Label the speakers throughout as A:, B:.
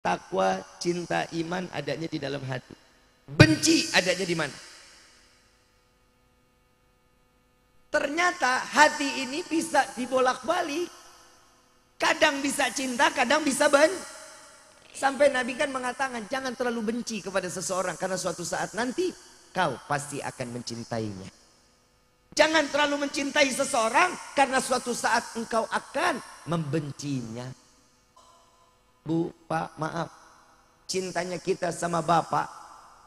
A: Takwa, cinta, iman adanya di dalam hati. Benci adanya di mana? Ternyata hati ini bisa dibolak-balik. Kadang bisa cinta, kadang bisa benci. Sampai Nabi kan mengatakan jangan terlalu benci kepada seseorang karena suatu saat nanti kau pasti akan mencintainya. Jangan terlalu mencintai seseorang karena suatu saat engkau akan membencinya. Bu, Pak, maaf. Cintanya kita sama Bapak,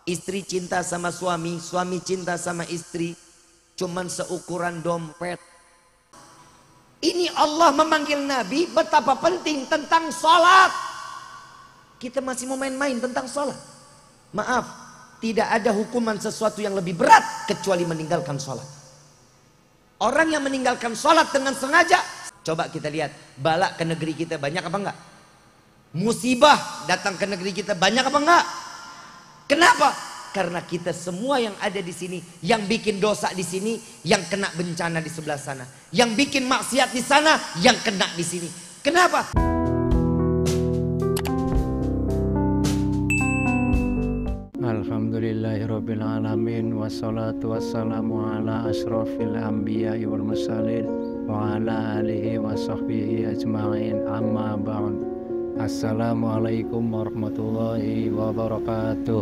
A: istri cinta sama suami, suami cinta sama istri, cuman seukuran dompet. Ini Allah memanggil Nabi betapa penting tentang sholat. Kita masih mau main-main tentang sholat. Maaf, tidak ada hukuman sesuatu yang lebih berat kecuali meninggalkan sholat. Orang yang meninggalkan sholat dengan sengaja, coba kita lihat balak ke negeri kita banyak apa enggak? Musibah datang ke negeri kita banyak apa enggak? Kenapa? Karena kita semua yang ada di sini, yang bikin dosa di sini, yang kena bencana di sebelah sana, yang bikin maksiat di sana, yang kena di sini. Kenapa?
B: Alhamdulillahirrabbilalamin Wassalatu wassalamu ala ashrafil anbiya wal mursalin Wa ala alihi wa sahbihi ajma'in amma Assalamualaikum warahmatullahi wabarakatuh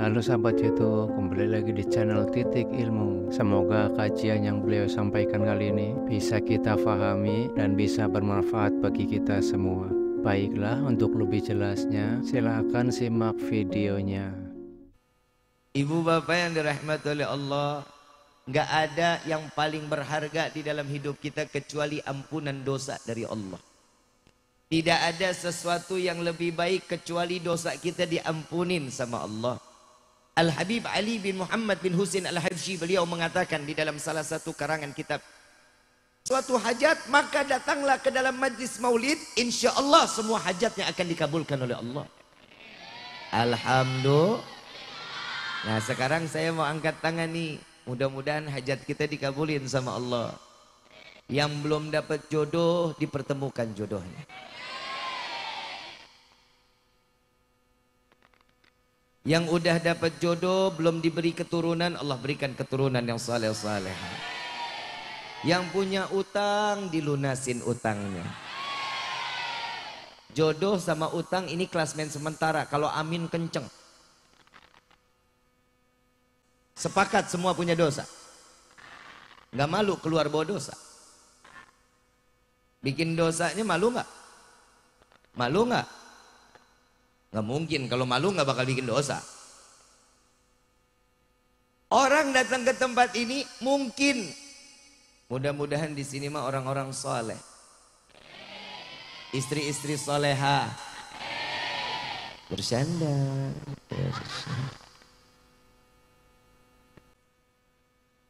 B: Halo sahabat YouTube, kembali lagi di channel Titik Ilmu Semoga kajian yang beliau sampaikan kali ini bisa kita fahami dan bisa bermanfaat bagi kita semua Baiklah, untuk lebih jelasnya silahkan simak videonya Ibu bapak yang dirahmati
A: oleh Allah Gak ada yang paling berharga di dalam hidup kita kecuali ampunan dosa dari Allah Tidak ada sesuatu yang lebih baik kecuali dosa kita diampunin sama Allah. Al-Habib Ali bin Muhammad bin Husin al Habsyi beliau mengatakan di dalam salah satu karangan kitab. Suatu hajat maka datanglah ke dalam majlis maulid. InsyaAllah semua hajatnya akan dikabulkan oleh Allah. Alhamdulillah. Nah sekarang saya mau angkat tangan ni. Mudah-mudahan hajat kita dikabulin sama Allah. Yang belum dapat jodoh dipertemukan jodohnya. Yang udah dapat jodoh belum diberi keturunan, Allah berikan keturunan yang saleh-saleh. Yang punya utang dilunasin utangnya. Jodoh sama utang ini klasmen sementara. Kalau amin kenceng. Sepakat semua punya dosa. Gak malu keluar bawa dosa. Bikin dosanya malu gak? Malu gak? Gak mungkin, kalau malu gak bakal bikin dosa. Orang datang ke tempat ini mungkin. Mudah-mudahan di sini mah orang-orang soleh. Istri-istri soleha.
B: Bersanda.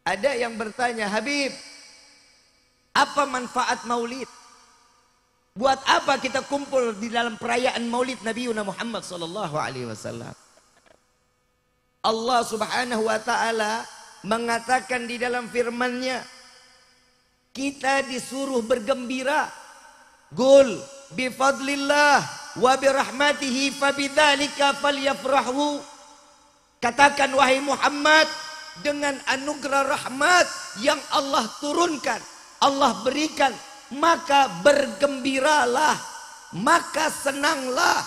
A: Ada yang bertanya, Habib, apa manfaat maulid? Buat apa kita kumpul di dalam perayaan Maulid Nabi Muhammad sallallahu alaihi wasallam? Allah Subhanahu wa taala mengatakan di dalam firman-Nya kita disuruh bergembira. Gul bi fadlillah wa bi rahmatihi fabidzalika falyafrahu. Katakan wahai Muhammad dengan anugerah rahmat yang Allah turunkan, Allah berikan maka bergembiralah, maka senanglah.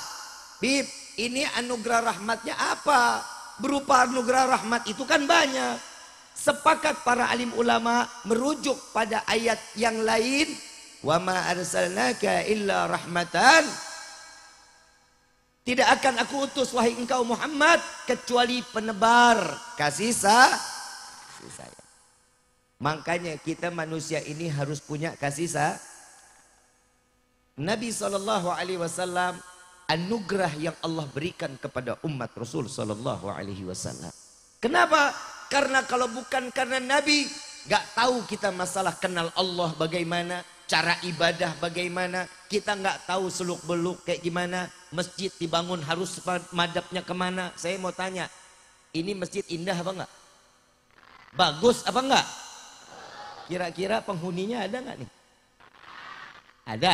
A: Bib, ini anugerah rahmatnya apa? Berupa anugerah rahmat itu kan banyak. Sepakat para alim ulama merujuk pada ayat yang lain, "Wa ma arsalnaka illa rahmatan." Tidak akan aku utus wahai engkau Muhammad kecuali penebar kasih sa kasih saya. Makanya kita manusia ini harus punya kasih sayang. Nabi Shallallahu Alaihi Wasallam anugerah yang Allah berikan kepada umat Rasul Shallallahu Alaihi Wasallam. Kenapa? Karena kalau bukan karena Nabi, nggak tahu kita masalah kenal Allah bagaimana, cara ibadah bagaimana, kita nggak tahu seluk beluk kayak gimana, masjid dibangun harus madapnya kemana. Saya mau tanya, ini masjid indah apa enggak? Bagus apa enggak? Kira-kira penghuninya ada nggak nih? Ada.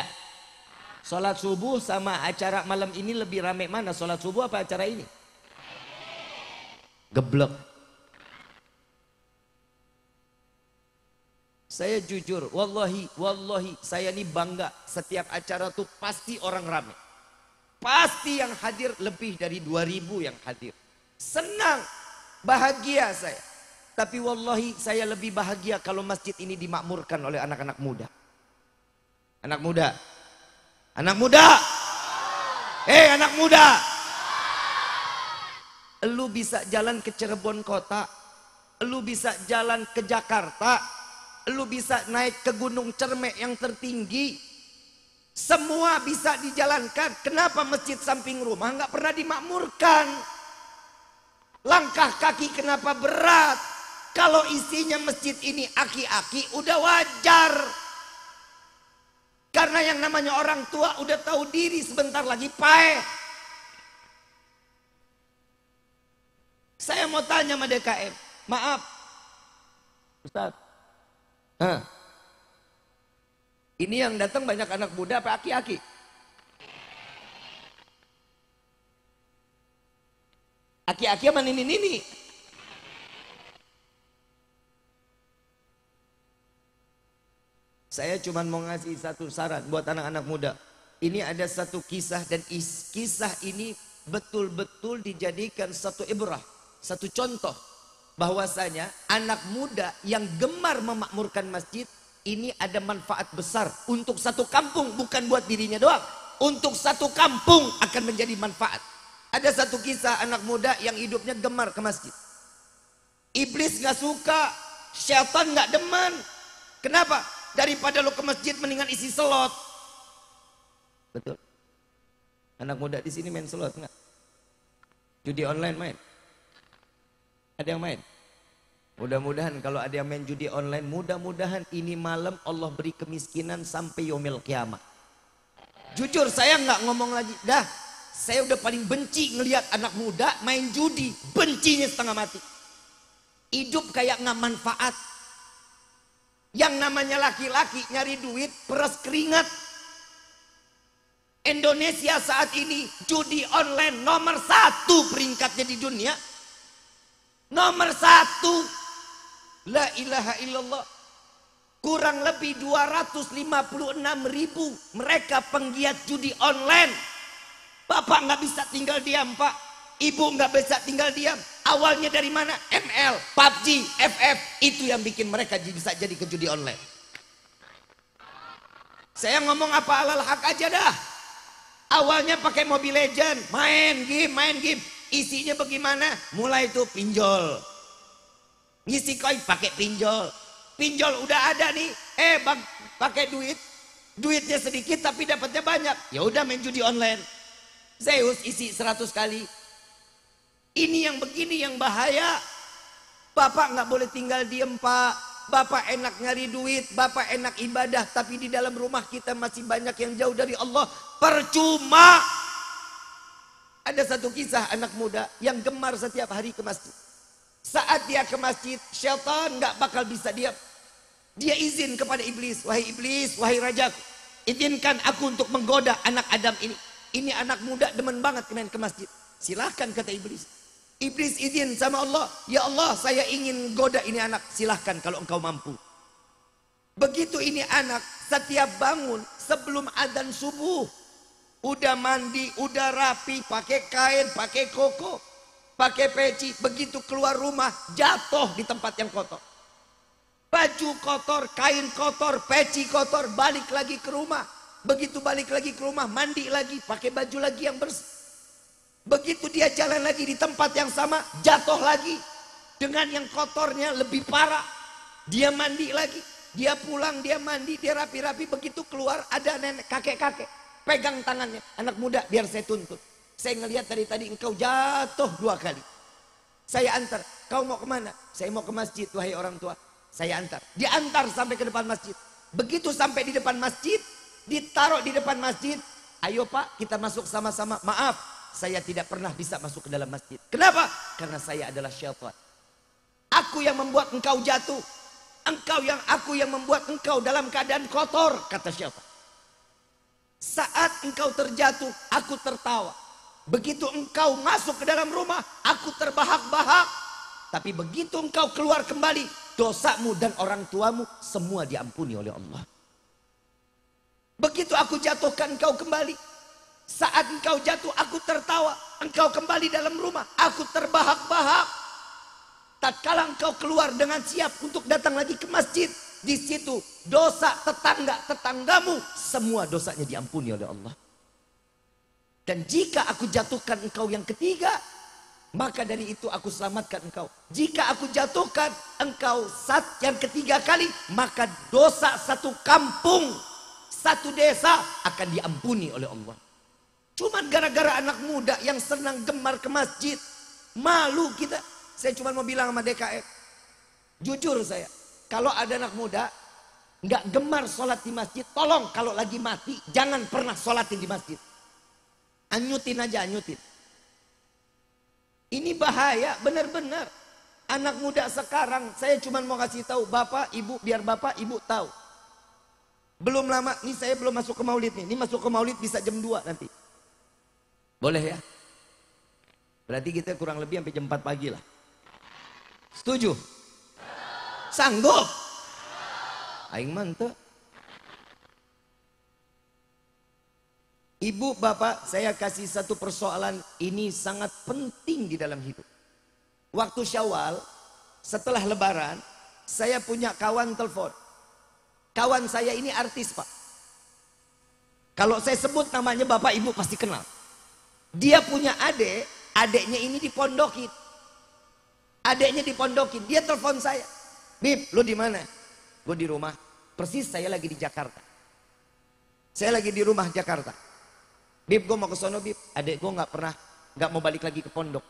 A: Sholat subuh sama acara malam ini lebih ramai mana? Sholat subuh apa acara ini? Geblek. Saya jujur, wallahi, wallahi, saya ini bangga setiap acara tuh pasti orang ramai, Pasti yang hadir lebih dari 2000 yang hadir. Senang, bahagia saya. Tapi wallahi saya lebih bahagia kalau masjid ini dimakmurkan oleh anak-anak muda. Anak muda. Anak muda. Eh hey, anak muda. Lu bisa jalan ke Cirebon kota. Lu bisa jalan ke Jakarta. Lu bisa naik ke Gunung Cermek yang tertinggi. Semua bisa dijalankan. Kenapa masjid samping rumah nggak pernah dimakmurkan? Langkah kaki kenapa berat? Kalau isinya masjid ini aki-aki udah wajar. Karena yang namanya orang tua udah tahu diri sebentar lagi pae. Saya mau tanya sama DKM. Maaf. Ustaz. Hah. Ini yang datang banyak anak muda apa aki-aki? Aki-aki sama nini-nini. Saya cuma mau ngasih satu saran buat anak-anak muda. Ini ada satu kisah dan is, kisah ini betul-betul dijadikan satu ibrah, satu contoh bahwasanya anak muda yang gemar memakmurkan masjid ini ada manfaat besar untuk satu kampung bukan buat dirinya doang untuk satu kampung akan menjadi manfaat ada satu kisah anak muda yang hidupnya gemar ke masjid iblis nggak suka syaitan nggak demen kenapa daripada lo ke masjid mendingan isi slot. Betul. Anak muda di sini main slot enggak? Judi online main? Ada yang main? Mudah-mudahan kalau ada yang main judi online, mudah-mudahan ini malam Allah beri kemiskinan sampai yomil kiamat. Jujur saya nggak ngomong lagi, dah saya udah paling benci ngelihat anak muda main judi, bencinya setengah mati. Hidup kayak nggak manfaat, yang namanya laki-laki nyari duit peres keringat. Indonesia saat ini judi online nomor satu peringkatnya di dunia. Nomor satu. La ilaha illallah. Kurang lebih 256 ribu mereka penggiat judi online. Bapak nggak bisa tinggal diam pak. Ibu nggak bisa tinggal diam. Awalnya dari mana? ML, PUBG, FF. Itu yang bikin mereka bisa jadi kejudi online. Saya ngomong apa alal hak aja dah. Awalnya pakai Mobile Legend, main game, main game. Isinya bagaimana? Mulai itu pinjol. Ngisi koin pakai pinjol. Pinjol udah ada nih. Eh, bang, pakai duit. Duitnya sedikit tapi dapatnya banyak. Ya udah main judi online. Zeus isi 100 kali, ini yang begini yang bahaya. Bapak nggak boleh tinggal diem pak. Bapak enak nyari duit, bapak enak ibadah, tapi di dalam rumah kita masih banyak yang jauh dari Allah. Percuma. Ada satu kisah anak muda yang gemar setiap hari ke masjid. Saat dia ke masjid, syaitan nggak bakal bisa diam. Dia izin kepada iblis, wahai iblis, wahai raja, izinkan aku untuk menggoda anak Adam ini. Ini anak muda demen banget main ke masjid. Silahkan kata iblis. Iblis izin sama Allah, "Ya Allah, saya ingin goda ini anak. Silahkan kalau engkau mampu." Begitu ini anak setiap bangun sebelum adzan subuh udah mandi, udah rapi, pakai kain, pakai koko, pakai peci, begitu keluar rumah jatuh di tempat yang kotor. Baju kotor, kain kotor, peci kotor, balik lagi ke rumah. Begitu balik lagi ke rumah, mandi lagi, pakai baju lagi yang bersih Begitu dia jalan lagi di tempat yang sama, jatuh lagi. Dengan yang kotornya lebih parah. Dia mandi lagi. Dia pulang, dia mandi, dia rapi-rapi. Begitu keluar ada nenek kakek-kakek. Pegang tangannya. Anak muda biar saya tuntut. Saya ngelihat dari tadi engkau jatuh dua kali. Saya antar. Kau mau kemana? Saya mau ke masjid, wahai orang tua. Saya antar. Diantar sampai ke depan masjid. Begitu sampai di depan masjid, ditaruh di depan masjid. Ayo pak, kita masuk sama-sama. Maaf, saya tidak pernah bisa masuk ke dalam masjid. Kenapa? Karena saya adalah syaitan. Aku yang membuat engkau jatuh. Engkau yang aku yang membuat engkau dalam keadaan kotor, kata syaitan. Saat engkau terjatuh, aku tertawa. Begitu engkau masuk ke dalam rumah, aku terbahak-bahak. Tapi begitu engkau keluar kembali, dosamu dan orang tuamu semua diampuni oleh Allah. Begitu aku jatuhkan engkau kembali, saat engkau jatuh aku tertawa, engkau kembali dalam rumah, aku terbahak-bahak. Tatkala engkau keluar dengan siap untuk datang lagi ke masjid, di situ dosa tetangga tetanggamu semua dosanya diampuni oleh Allah. Dan jika aku jatuhkan engkau yang ketiga, maka dari itu aku selamatkan engkau. Jika aku jatuhkan engkau saat yang ketiga kali, maka dosa satu kampung, satu desa akan diampuni oleh Allah. Cuma gara-gara anak muda yang senang gemar ke masjid. Malu kita. Saya cuma mau bilang sama DKM. Jujur saya. Kalau ada anak muda. Nggak gemar sholat di masjid. Tolong kalau lagi mati. Jangan pernah sholat di masjid. Anyutin aja anyutin. Ini bahaya benar-benar. Anak muda sekarang. Saya cuma mau kasih tahu. Bapak, ibu. Biar bapak, ibu tahu. Belum lama, ini saya belum masuk ke maulid nih. Ini masuk ke maulid bisa jam 2 nanti. Boleh ya? Berarti kita kurang lebih sampai jam 4 pagi lah. Setuju? Sanggup? Aing mantep. Ibu, bapak, saya kasih satu persoalan ini sangat penting di dalam hidup. Waktu syawal, setelah lebaran, saya punya kawan telepon. Kawan saya ini artis, Pak. Kalau saya sebut namanya bapak ibu pasti kenal. Dia punya adik, adiknya ini di dipondokin. Adiknya dipondokin. Dia telepon saya. Bib, lu di mana? Gue di rumah. Persis saya lagi di Jakarta. Saya lagi di rumah Jakarta. Bib, gue mau ke sono, Bib. Adik gue nggak pernah, nggak mau balik lagi ke pondok.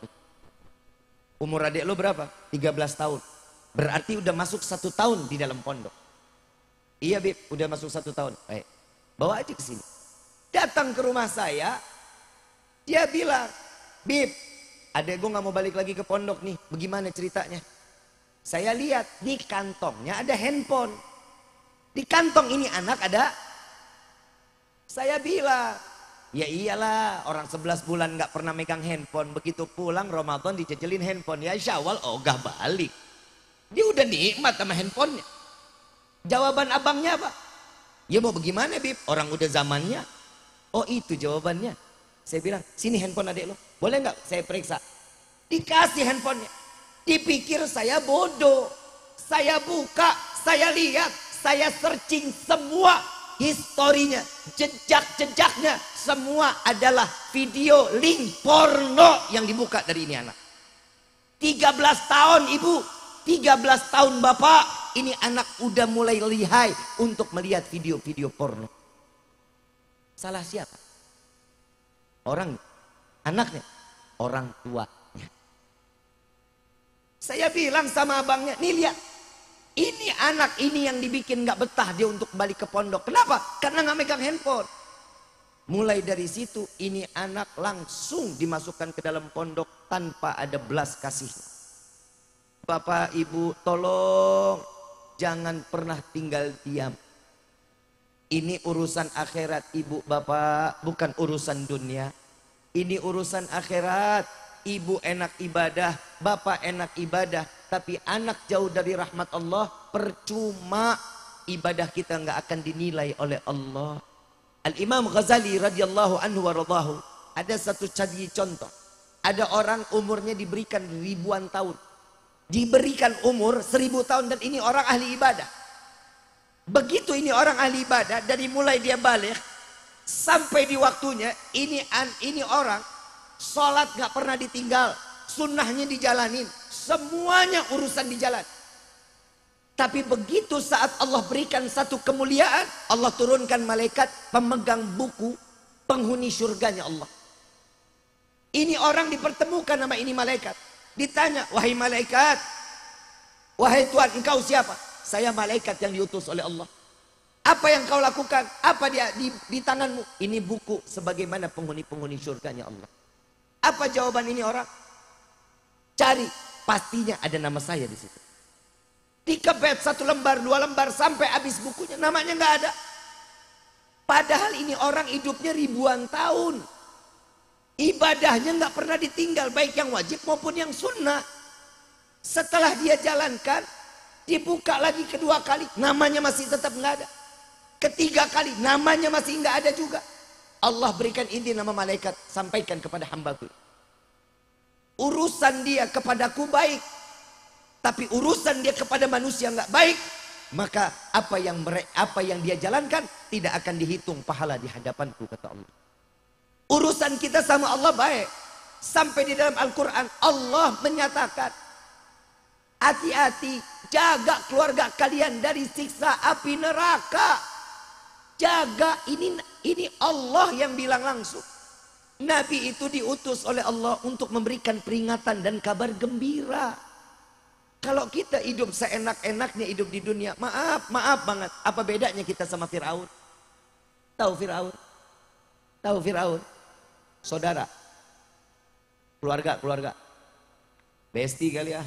A: Umur adik lo berapa? 13 tahun. Berarti udah masuk satu tahun di dalam pondok. Iya, Bib, udah masuk satu tahun. Baik, eh, bawa aja ke sini. Datang ke rumah saya, dia bilang, Bib, adek gue gak mau balik lagi ke pondok nih. Bagaimana ceritanya? Saya lihat di kantongnya ada handphone. Di kantong ini anak ada. Saya bilang, ya iyalah orang sebelas bulan gak pernah megang handphone. Begitu pulang Ramadan dicecelin handphone. Ya syawal ogah balik. Dia udah nikmat sama handphonenya. Jawaban abangnya apa? Ya mau bagaimana Bib? Orang udah zamannya. Oh itu jawabannya. Saya bilang, sini handphone adik lo. Boleh nggak saya periksa? Dikasih handphonenya. Dipikir saya bodoh. Saya buka, saya lihat, saya searching semua historinya, jejak-jejaknya. Semua adalah video link porno yang dibuka dari ini anak. 13 tahun ibu, 13 tahun bapak, ini anak udah mulai lihai untuk melihat video-video porno. Salah siapa? orang anaknya orang tuanya saya bilang sama abangnya nih lihat ini anak ini yang dibikin nggak betah dia untuk balik ke pondok kenapa karena nggak megang handphone mulai dari situ ini anak langsung dimasukkan ke dalam pondok tanpa ada belas kasih Bapak Ibu tolong jangan pernah tinggal diam ini urusan akhirat ibu bapak, bukan urusan dunia. Ini urusan akhirat. Ibu enak ibadah, bapak enak ibadah, tapi anak jauh dari rahmat Allah percuma ibadah kita nggak akan dinilai oleh Allah. Al Imam Ghazali radhiyallahu anhu waradahu ada satu cadi contoh. Ada orang umurnya diberikan ribuan tahun. Diberikan umur seribu tahun dan ini orang ahli ibadah Begitu ini orang ahli ibadah dari mulai dia balik sampai di waktunya ini an, ini orang sholat nggak pernah ditinggal, sunnahnya dijalanin, semuanya urusan dijalan. Tapi begitu saat Allah berikan satu kemuliaan, Allah turunkan malaikat pemegang buku penghuni surganya Allah. Ini orang dipertemukan nama ini malaikat. Ditanya, wahai malaikat, wahai Tuhan engkau siapa? Saya malaikat yang diutus oleh Allah. Apa yang kau lakukan? Apa dia di, di tanganmu? Ini buku sebagaimana penghuni-penghuni surganya Allah. Apa jawaban ini orang? Cari, pastinya ada nama saya di situ. Tiga bed, satu lembar, dua lembar sampai habis bukunya, namanya nggak ada. Padahal ini orang hidupnya ribuan tahun. Ibadahnya nggak pernah ditinggal, baik yang wajib maupun yang sunnah. Setelah dia jalankan, Dibuka lagi kedua kali, namanya masih tetap nggak ada. Ketiga kali, namanya masih nggak ada juga. Allah berikan ini nama malaikat, sampaikan kepada hambaku. Urusan dia kepadaku baik, tapi urusan dia kepada manusia nggak baik, maka apa yang apa yang dia jalankan tidak akan dihitung pahala di hadapanku kata Allah. Urusan kita sama Allah baik. Sampai di dalam Al-Quran Allah menyatakan Hati-hati Jaga keluarga kalian dari siksa api neraka. Jaga ini ini Allah yang bilang langsung. Nabi itu diutus oleh Allah untuk memberikan peringatan dan kabar gembira. Kalau kita hidup seenak-enaknya hidup di dunia, maaf, maaf banget. Apa bedanya kita sama Firaun? Tahu Firaun? Tahu Firaun? Saudara, keluarga, keluarga, besti kali ya,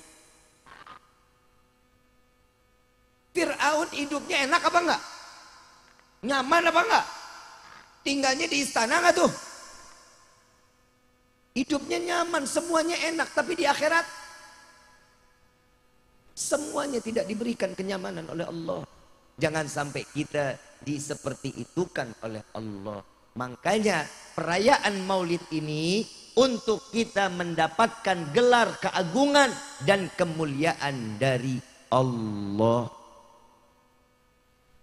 A: Fir'aun hidupnya enak apa enggak? Nyaman apa enggak? Tinggalnya di istana enggak tuh? Hidupnya nyaman, semuanya enak, tapi di akhirat semuanya tidak diberikan kenyamanan oleh Allah. Jangan sampai kita diseperti itukan oleh Allah. Makanya perayaan Maulid ini untuk kita mendapatkan gelar keagungan dan kemuliaan dari Allah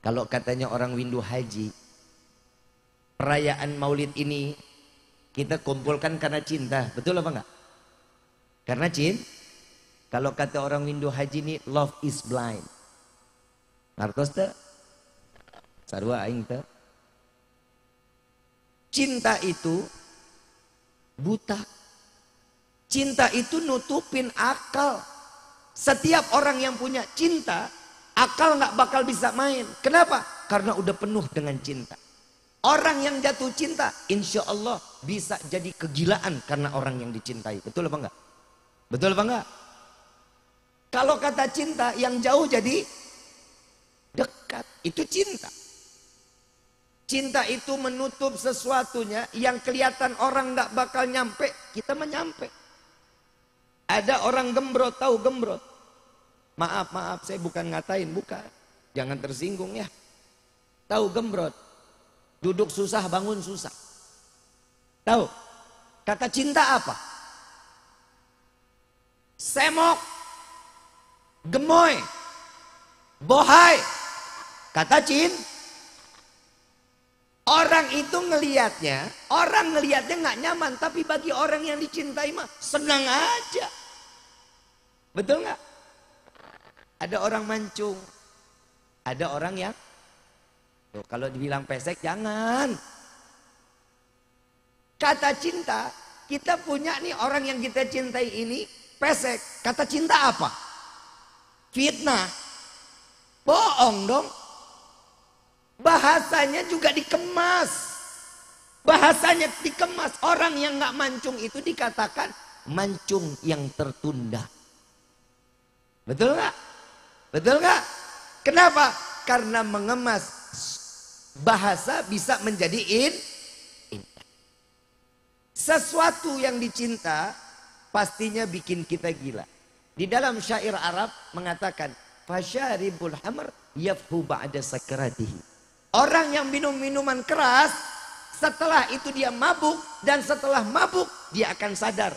A: kalau katanya orang windu haji, perayaan maulid ini kita kumpulkan karena cinta. Betul apa enggak? Karena cinta. Kalau kata orang windu haji ini, love is blind. Ngertos tak? Sarwa aing tak? Cinta itu buta. Cinta itu nutupin akal. Setiap orang yang punya cinta, Akal nggak bakal bisa main. Kenapa? Karena udah penuh dengan cinta. Orang yang jatuh cinta, insya Allah bisa jadi kegilaan karena orang yang dicintai. Betul apa enggak? Betul apa enggak? Kalau kata cinta yang jauh jadi dekat, itu cinta. Cinta itu menutup sesuatunya yang kelihatan orang nggak bakal nyampe, kita menyampe. Ada orang gembrot tahu gembrot. Maaf, maaf, saya bukan ngatain, bukan. Jangan tersinggung ya. Tahu gembrot. Duduk susah, bangun susah. Tahu? Kata cinta apa? Semok. Gemoy. Bohai. Kata cinta. Orang itu ngelihatnya, orang ngelihatnya nggak nyaman, tapi bagi orang yang dicintai mah senang aja. Betul nggak? Ada orang mancung. Ada orang yang Tuh, kalau dibilang pesek jangan. Kata cinta, kita punya nih orang yang kita cintai ini pesek. Kata cinta apa? Fitnah. Bohong dong. Bahasanya juga dikemas. Bahasanya dikemas. Orang yang nggak mancung itu dikatakan mancung yang tertunda. Betul nggak? Betul nggak? Kenapa? Karena mengemas bahasa bisa menjadi in, Sesuatu yang dicinta pastinya bikin kita gila. Di dalam syair Arab mengatakan, Fasharibul hamr yafhu ba'da sakratihi." Orang yang minum minuman keras, setelah itu dia mabuk dan setelah mabuk dia akan sadar.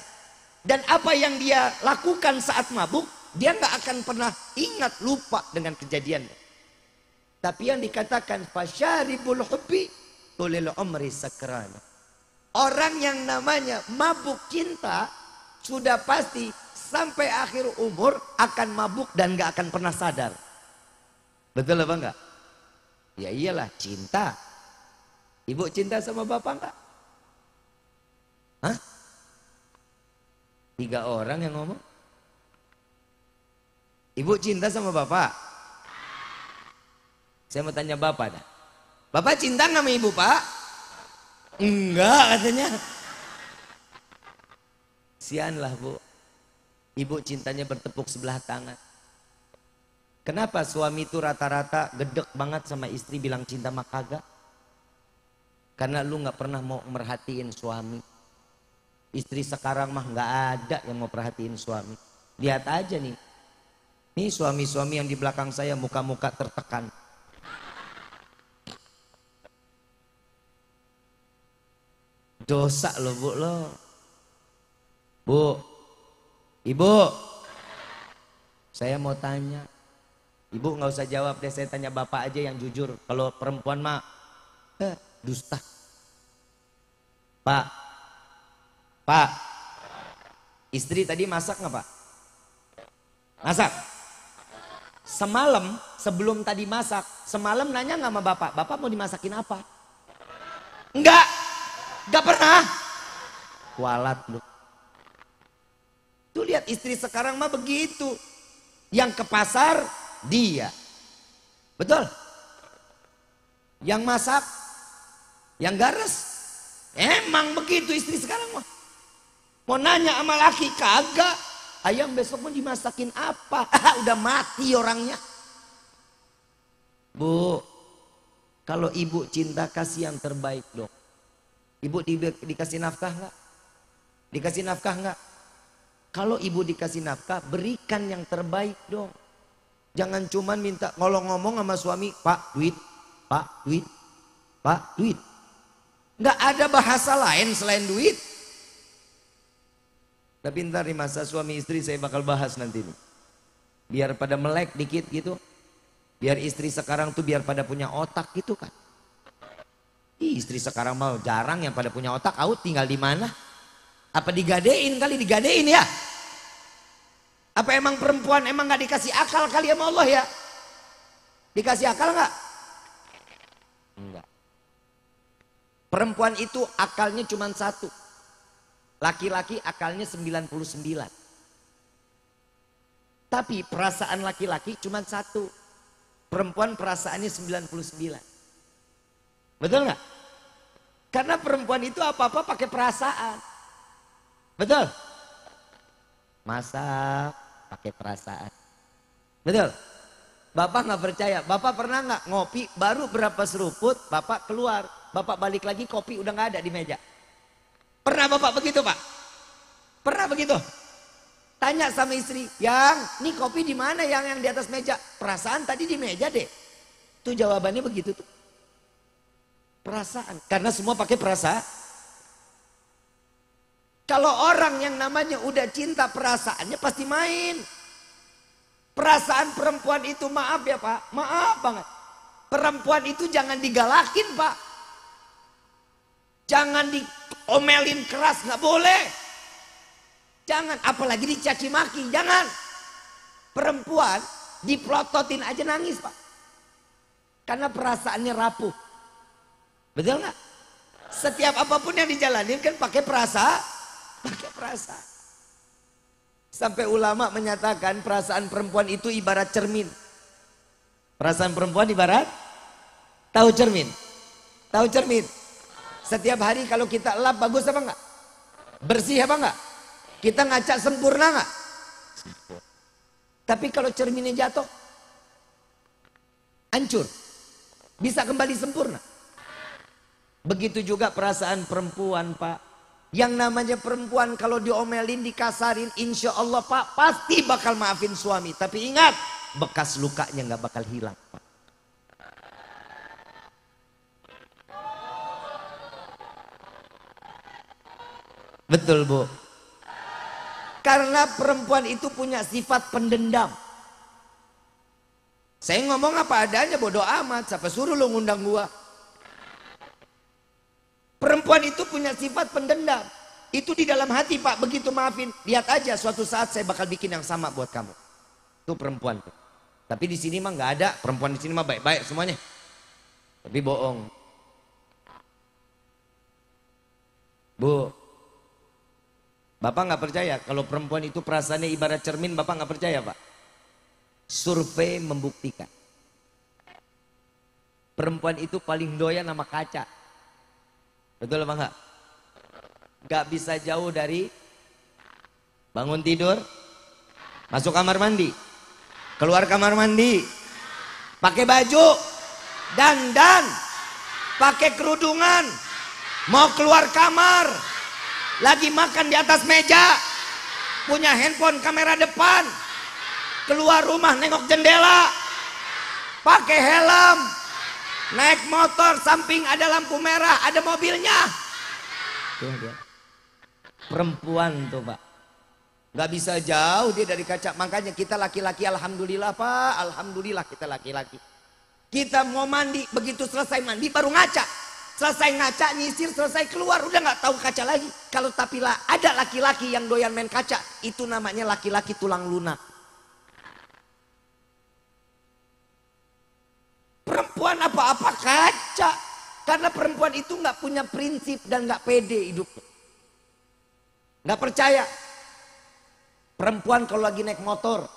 A: Dan apa yang dia lakukan saat mabuk dia nggak akan pernah ingat lupa dengan kejadian. Tapi yang dikatakan fasyaribul hubbi tulil umri sakran. Orang yang namanya mabuk cinta sudah pasti sampai akhir umur akan mabuk dan nggak akan pernah sadar. Betul apa enggak? Ya iyalah cinta. Ibu cinta sama bapak enggak? Hah? Tiga orang yang ngomong. Ibu cinta sama bapak? Saya mau tanya bapak dah. Bapak cinta sama ibu pak? Enggak katanya. Sian lah bu. Ibu cintanya bertepuk sebelah tangan. Kenapa suami itu rata-rata gedek banget sama istri bilang cinta mah kagak? Karena lu nggak pernah mau merhatiin suami. Istri sekarang mah nggak ada yang mau perhatiin suami. Lihat aja nih, ini suami-suami yang di belakang saya muka-muka tertekan. Dosa lo, bu lo. Bu. Ibu. Saya mau tanya. Ibu nggak usah jawab deh, saya tanya bapak aja yang jujur. Kalau perempuan mak, eh, dusta. Pak. Pak. Istri tadi masak nggak pak? Masak. Semalam sebelum tadi masak, semalam nanya nggak sama bapak, bapak mau dimasakin apa? Enggak, enggak pernah. Kualat lu. Tuh lihat istri sekarang mah begitu. Yang ke pasar dia. Betul? Yang masak, yang gares. Emang begitu istri sekarang mah. Mau nanya sama laki kagak. Ayam besok pun dimasakin apa? Udah mati orangnya. Bu, kalau ibu cinta kasih yang terbaik dong. Ibu di, dikasih nafkah nggak? Dikasih nafkah nggak? Kalau ibu dikasih nafkah, berikan yang terbaik dong. Jangan cuman minta ngolong ngomong sama suami, Pak duit, Pak duit, Pak duit. Nggak ada bahasa lain selain duit. Tapi ntar di masa suami istri saya bakal bahas nanti nih. Biar pada melek dikit gitu. Biar istri sekarang tuh biar pada punya otak gitu kan. Ih, istri sekarang mau jarang yang pada punya otak, Aku tinggal di mana? Apa digadein kali digadein ya? Apa emang perempuan emang gak dikasih akal kali sama Allah ya? Dikasih akal gak? Enggak. Perempuan itu akalnya cuma satu, Laki-laki akalnya 99. Tapi perasaan laki-laki cuma satu. Perempuan perasaannya 99. Betul nggak? Karena perempuan itu apa-apa pakai perasaan. Betul? Masa pakai perasaan. Betul? Bapak nggak percaya. Bapak pernah nggak ngopi baru berapa seruput, bapak keluar. Bapak balik lagi kopi udah nggak ada di meja. Pernah Bapak begitu Pak? Pernah begitu? Tanya sama istri, yang ini kopi di mana yang yang di atas meja? Perasaan tadi di meja deh. Itu jawabannya begitu tuh. Perasaan, karena semua pakai perasaan. Kalau orang yang namanya udah cinta perasaannya pasti main. Perasaan perempuan itu maaf ya pak, maaf banget. Perempuan itu jangan digalakin pak. Jangan di omelin keras nggak boleh. Jangan, apalagi dicaci maki, jangan. Perempuan diplototin aja nangis pak, karena perasaannya rapuh. Betul nggak? Setiap apapun yang dijalani kan pakai perasa, pakai perasa. Sampai ulama menyatakan perasaan perempuan itu ibarat cermin. Perasaan perempuan ibarat tahu cermin. Tahu cermin. Setiap hari kalau kita lap bagus apa enggak? Bersih apa enggak? Kita ngaca sempurna enggak? Tapi kalau cerminnya jatuh, hancur. Bisa kembali sempurna. Begitu juga perasaan perempuan, Pak. Yang namanya perempuan kalau diomelin, dikasarin, insya Allah Pak pasti bakal maafin suami. Tapi ingat, bekas lukanya nggak bakal hilang, Pak. Betul bu. Karena perempuan itu punya sifat pendendam. Saya ngomong apa adanya bodoh amat. Siapa suruh lo ngundang gua? Perempuan itu punya sifat pendendam. Itu di dalam hati pak. Begitu maafin. Lihat aja suatu saat saya bakal bikin yang sama buat kamu. Itu perempuan. Tapi di sini mah nggak ada. Perempuan di sini mah baik-baik semuanya. Tapi bohong. Bu, Bapak nggak percaya kalau perempuan itu perasaannya ibarat cermin, Bapak nggak percaya Pak. Survei membuktikan. Perempuan itu paling doyan sama kaca. Betul apa enggak? Gak bisa jauh dari bangun tidur, masuk kamar mandi, keluar kamar mandi, pakai baju, dandan, pakai kerudungan, mau keluar kamar, lagi makan di atas meja, punya handphone kamera depan, keluar rumah nengok jendela, pakai helm, naik motor samping ada lampu merah, ada mobilnya. Tuh dia. Perempuan tuh pak. nggak bisa jauh dia dari kaca. Makanya kita laki-laki alhamdulillah pak. Alhamdulillah kita laki-laki. Kita mau mandi, begitu selesai mandi baru ngaca. Selesai ngaca, nyisir, selesai keluar, udah nggak tahu kaca lagi. Kalau tapi lah, ada laki-laki yang doyan main kaca, itu namanya laki-laki tulang lunak. Perempuan apa-apa kaca, karena perempuan itu nggak punya prinsip dan nggak pede hidup Nggak percaya. Perempuan kalau lagi naik motor,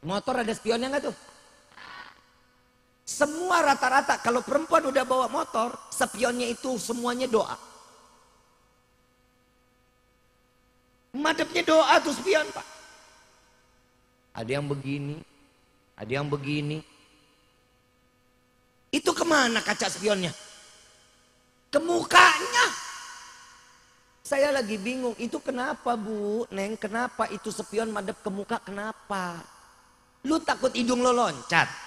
A: motor ada spionnya nggak tuh? Semua rata-rata kalau perempuan udah bawa motor, sepionnya itu semuanya doa. Madepnya doa tuh sepion pak. Ada yang begini, ada yang begini. Itu kemana kaca sepionnya? Kemukanya? Saya lagi bingung, itu kenapa bu? Neng, kenapa itu sepion madep kemuka kenapa? Lu takut hidung lo loncat?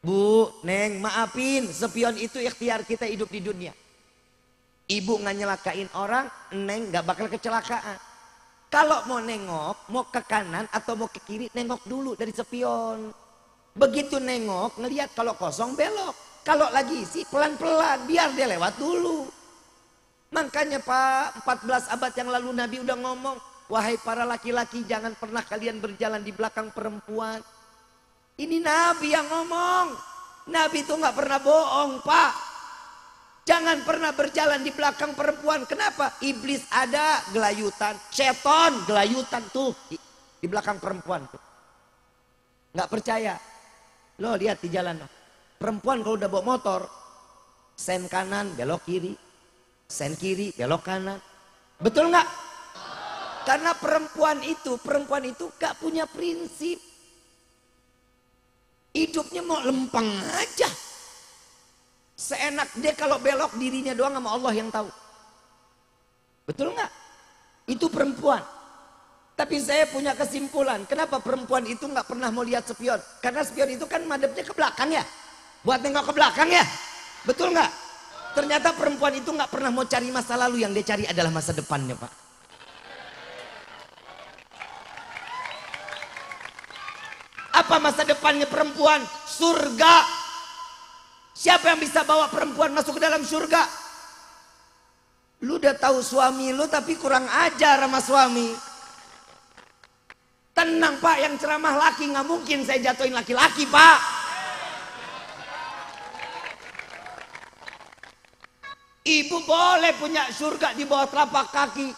A: Bu, Neng, maafin, sepion itu ikhtiar kita hidup di dunia. Ibu nggak nyelakain orang, Neng nggak bakal kecelakaan. Kalau mau nengok, mau ke kanan atau mau ke kiri, nengok dulu dari sepion. Begitu nengok, ngeliat kalau kosong belok. Kalau lagi isi pelan-pelan, biar dia lewat dulu. Makanya Pak, 14 abad yang lalu Nabi udah ngomong, Wahai para laki-laki, jangan pernah kalian berjalan di belakang perempuan. Ini Nabi yang ngomong. Nabi itu nggak pernah bohong, Pak. Jangan pernah berjalan di belakang perempuan. Kenapa? Iblis ada gelayutan, ceton gelayutan tuh di, di belakang perempuan tuh. Nggak percaya? Lo lihat di jalan. Perempuan kalau udah bawa motor, sen kanan belok kiri, sen kiri belok kanan. Betul nggak? Karena perempuan itu, perempuan itu gak punya prinsip. Hidupnya mau lempeng aja. Seenak dia kalau belok dirinya doang sama Allah yang tahu. Betul nggak? Itu perempuan. Tapi saya punya kesimpulan, kenapa perempuan itu nggak pernah mau lihat spion? Karena spion itu kan madepnya ke belakang ya, buat nengok ke belakang ya, betul nggak? Ternyata perempuan itu nggak pernah mau cari masa lalu, yang dia cari adalah masa depannya pak. Apa masa depannya perempuan? Surga. Siapa yang bisa bawa perempuan masuk ke dalam surga? Lu udah tahu suami lu tapi kurang ajar sama suami. Tenang pak, yang ceramah laki nggak mungkin saya jatuhin laki-laki pak. Ibu boleh punya surga di bawah telapak kaki.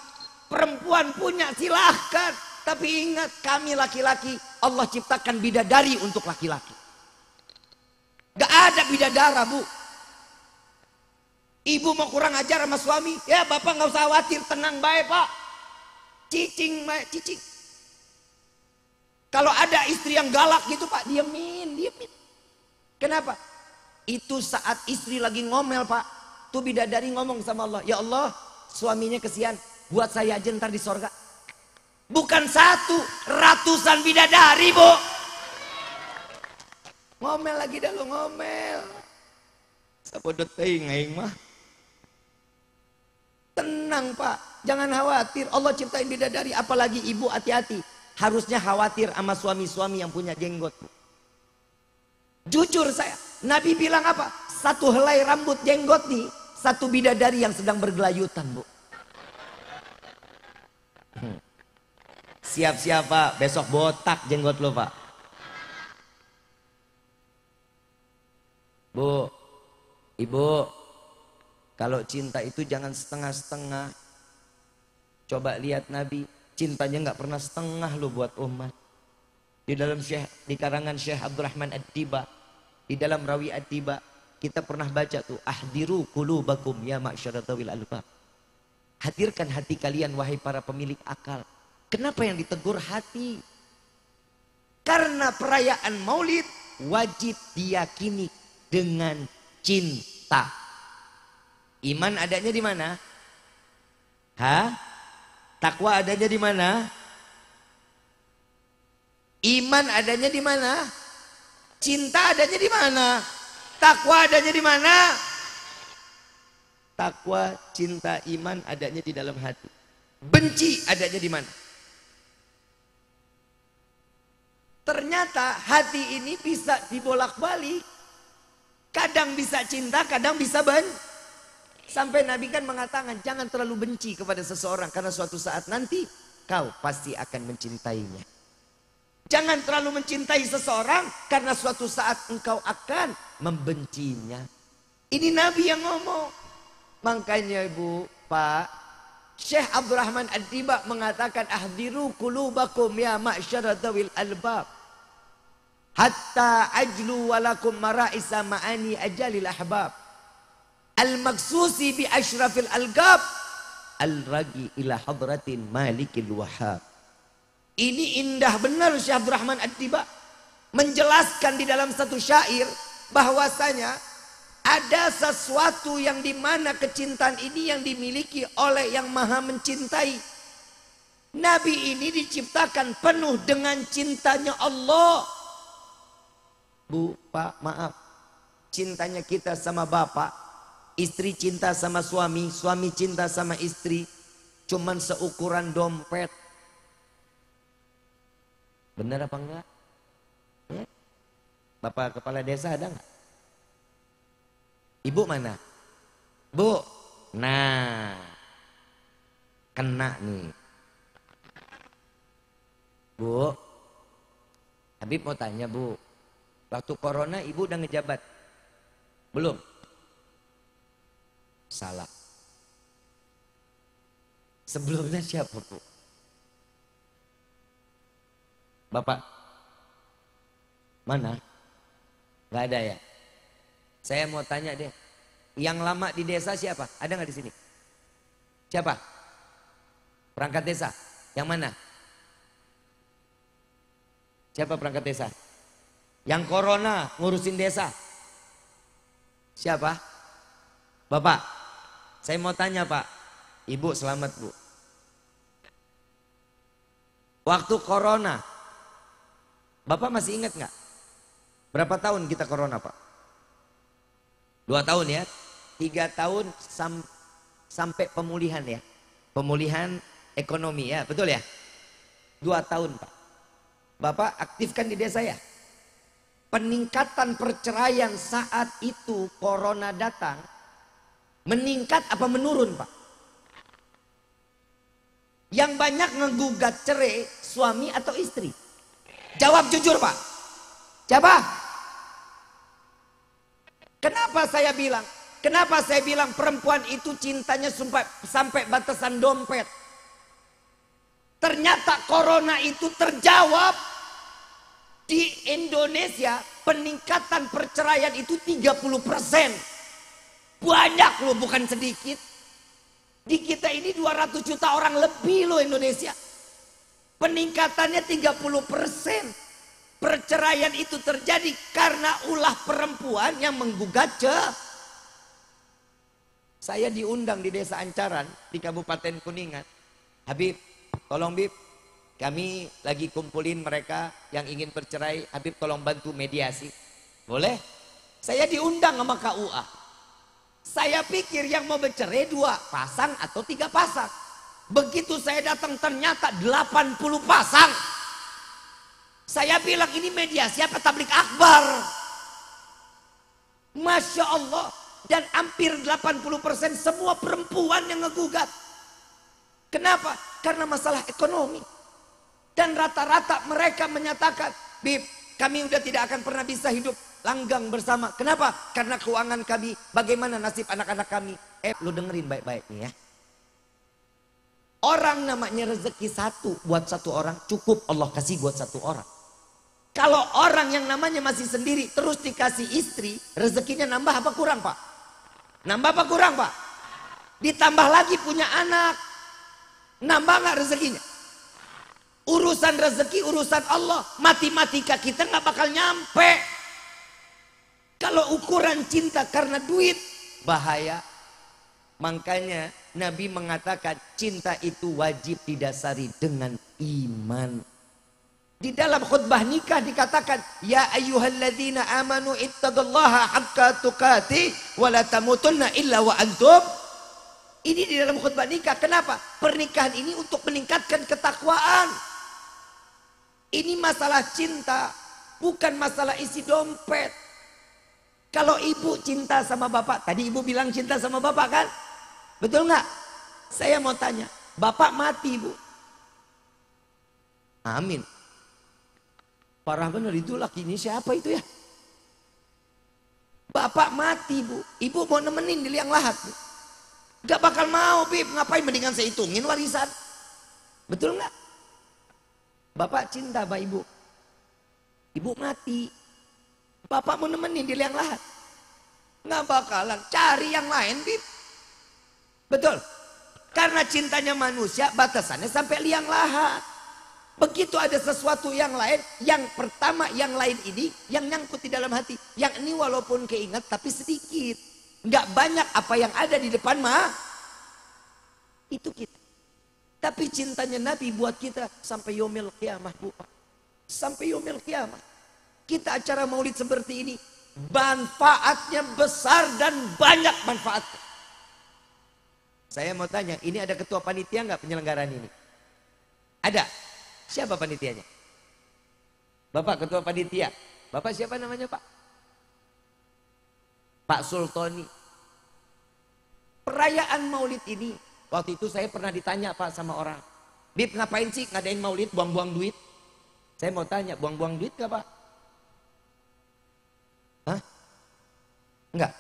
A: Perempuan punya silahkan. Tapi ingat kami laki-laki Allah ciptakan bidadari untuk laki-laki. Gak ada bidadara bu. Ibu mau kurang ajar sama suami, ya bapak nggak usah khawatir, tenang baik pak. Cicing, baik, cicing. Kalau ada istri yang galak gitu pak, diemin, diemin. Kenapa? Itu saat istri lagi ngomel pak. Tuh bidadari ngomong sama Allah, ya Allah suaminya kesian, buat saya aja ntar di sorga. Bukan satu, ratusan bidadari, Bu. Ngomel lagi dah lu ngomel. Sabodot teuing aing mah. Tenang, Pak. Jangan khawatir. Allah ciptain bidadari apalagi ibu hati-hati. Harusnya khawatir sama suami-suami yang punya jenggot. Jujur saya, Nabi bilang apa? Satu helai rambut jenggot nih, satu bidadari yang sedang bergelayutan, Bu. Siap-siap pak, besok botak jenggot lo pak. Bu, ibu, kalau cinta itu jangan setengah-setengah. Coba lihat Nabi, cintanya nggak pernah setengah lo buat umat. Di dalam Syekh, di karangan Syekh Abdurrahman ad diba di dalam Rawi ad diba kita pernah baca tuh, ahdiru kulubakum ya al albab. Hadirkan hati kalian wahai para pemilik akal Kenapa yang ditegur hati? Karena perayaan maulid wajib diyakini dengan cinta. Iman adanya di mana? Hah? Takwa adanya di mana? Iman adanya di mana? Cinta adanya di mana? Takwa adanya di mana? Takwa, cinta, iman adanya di dalam hati. Benci adanya di mana? Ternyata hati ini bisa dibolak-balik. Kadang bisa cinta, kadang bisa ben. Sampai Nabi kan mengatakan jangan terlalu benci kepada seseorang karena suatu saat nanti kau pasti akan mencintainya. Jangan terlalu mencintai seseorang karena suatu saat engkau akan membencinya. Ini Nabi yang ngomong. Makanya Ibu, Pak, Syekh Abdurrahman Ad-Diba mengatakan ahdiru kulubakum ya ma'syaratawil albab hatta ajlu walakum mara'isa ma'ani ajalil ahbab al-maksusi bi asyrafil algab al-ragi ila hadratin malikil wahab ini indah benar Syekh Abdurrahman Ad-Diba menjelaskan di dalam satu syair bahwasanya ada sesuatu yang dimana kecintaan ini yang dimiliki oleh yang maha mencintai. Nabi ini diciptakan penuh dengan cintanya Allah. Bu, Pak, maaf. Cintanya kita sama Bapak. Istri cinta sama suami, suami cinta sama istri. Cuman seukuran dompet. Benar apa enggak? Ya? Bapak kepala desa ada enggak? Ibu mana? Bu. Nah. Kena nih. Bu. Habib mau tanya, Bu. Waktu corona ibu udah ngejabat? Belum. Salah. Sebelumnya siapa, Bu? Bapak. Mana? Gak ada ya? Saya mau tanya deh, yang lama di desa siapa? Ada nggak di sini? Siapa? Perangkat desa? Yang mana? Siapa perangkat desa? Yang corona ngurusin desa. Siapa? Bapak. Saya mau tanya Pak. Ibu selamat Bu. Waktu corona. Bapak masih ingat nggak? Berapa tahun kita corona Pak? dua tahun ya tiga tahun sam sampai pemulihan ya pemulihan ekonomi ya betul ya dua tahun pak bapak aktifkan di desa ya peningkatan perceraian saat itu corona datang meningkat apa menurun pak yang banyak menggugat cerai suami atau istri jawab jujur pak siapa Kenapa saya bilang? Kenapa saya bilang perempuan itu cintanya sampai, sampai batasan dompet? Ternyata corona itu terjawab di Indonesia peningkatan perceraian itu 30 Banyak loh bukan sedikit. Di kita ini 200 juta orang lebih loh Indonesia. Peningkatannya 30 persen. Perceraian itu terjadi karena ulah perempuan yang menggugat ce. Saya diundang di desa Ancaran di Kabupaten Kuningan. Habib, tolong Bib, kami lagi kumpulin mereka yang ingin bercerai. Habib tolong bantu mediasi. Boleh? Saya diundang sama KUA. Saya pikir yang mau bercerai dua pasang atau tiga pasang. Begitu saya datang ternyata 80 pasang. Saya bilang ini media siapa tablik akbar. Masya Allah. Dan hampir 80% semua perempuan yang ngegugat. Kenapa? Karena masalah ekonomi. Dan rata-rata mereka menyatakan, Bib, kami udah tidak akan pernah bisa hidup langgang bersama. Kenapa? Karena keuangan kami, bagaimana nasib anak-anak kami. Eh, lu dengerin baik-baik nih ya. Orang namanya rezeki satu buat satu orang cukup Allah kasih buat satu orang. Kalau orang yang namanya masih sendiri terus dikasih istri, rezekinya nambah apa kurang pak? Nambah apa kurang pak? Ditambah lagi punya anak, nambah nggak rezekinya? Urusan rezeki urusan Allah, matematika kita nggak bakal nyampe. Kalau ukuran cinta karena duit, bahaya. Makanya Nabi mengatakan cinta itu wajib didasari dengan iman di dalam khutbah nikah dikatakan, "Ya ayyuhalladzina amanu ittaqullaha haqqa tukati wa la tamutunna illa wa antum." Ini di dalam khutbah nikah. Kenapa? Pernikahan ini untuk meningkatkan ketakwaan. Ini masalah cinta, bukan masalah isi dompet. Kalau ibu cinta sama bapak, tadi ibu bilang cinta sama bapak kan? Betul nggak? Saya mau tanya, bapak mati ibu? Amin. Parah benar itu laki ini siapa itu ya? Bapak mati bu, ibu mau nemenin di liang lahat bu. Gak bakal mau Bib, ngapain mendingan saya hitungin warisan. Betul nggak? Bapak cinta sama Ibu. Ibu mati. Bapak mau nemenin di liang lahat. Nggak bakalan, cari yang lain Bib. Betul? Karena cintanya manusia, batasannya sampai liang lahat. Begitu ada sesuatu yang lain, yang pertama yang lain ini, yang nyangkut di dalam hati. Yang ini walaupun keinget tapi sedikit. Nggak banyak apa yang ada di depan mah. Itu kita. Tapi cintanya Nabi buat kita sampai yomil kiamah. Bu. Sampai yomil kiamah. Kita acara maulid seperti ini. Manfaatnya besar dan banyak manfaat Saya mau tanya, ini ada ketua panitia nggak penyelenggaraan ini? Ada. Siapa panitianya? Bapak ketua panitia. Bapak siapa namanya Pak? Pak Sultoni. Perayaan maulid ini, waktu itu saya pernah ditanya Pak sama orang. Bib ngapain sih ngadain maulid buang-buang duit? Saya mau tanya, buang-buang duit gak Pak? Hah? Enggak.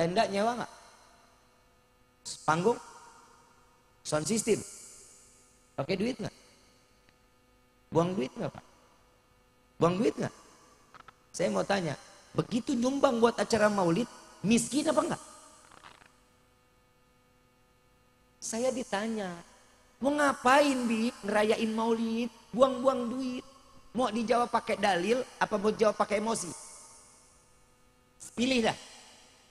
A: Tenda nyewa gak? Panggung? Sound system? Oke duit nggak? Buang duit nggak Pak? Buang duit nggak? Saya mau tanya, begitu nyumbang buat acara maulid, miskin apa enggak? Saya ditanya, mau ngapain bi ngerayain maulid, buang-buang duit? Mau dijawab pakai dalil, apa mau jawab pakai emosi? Pilihlah.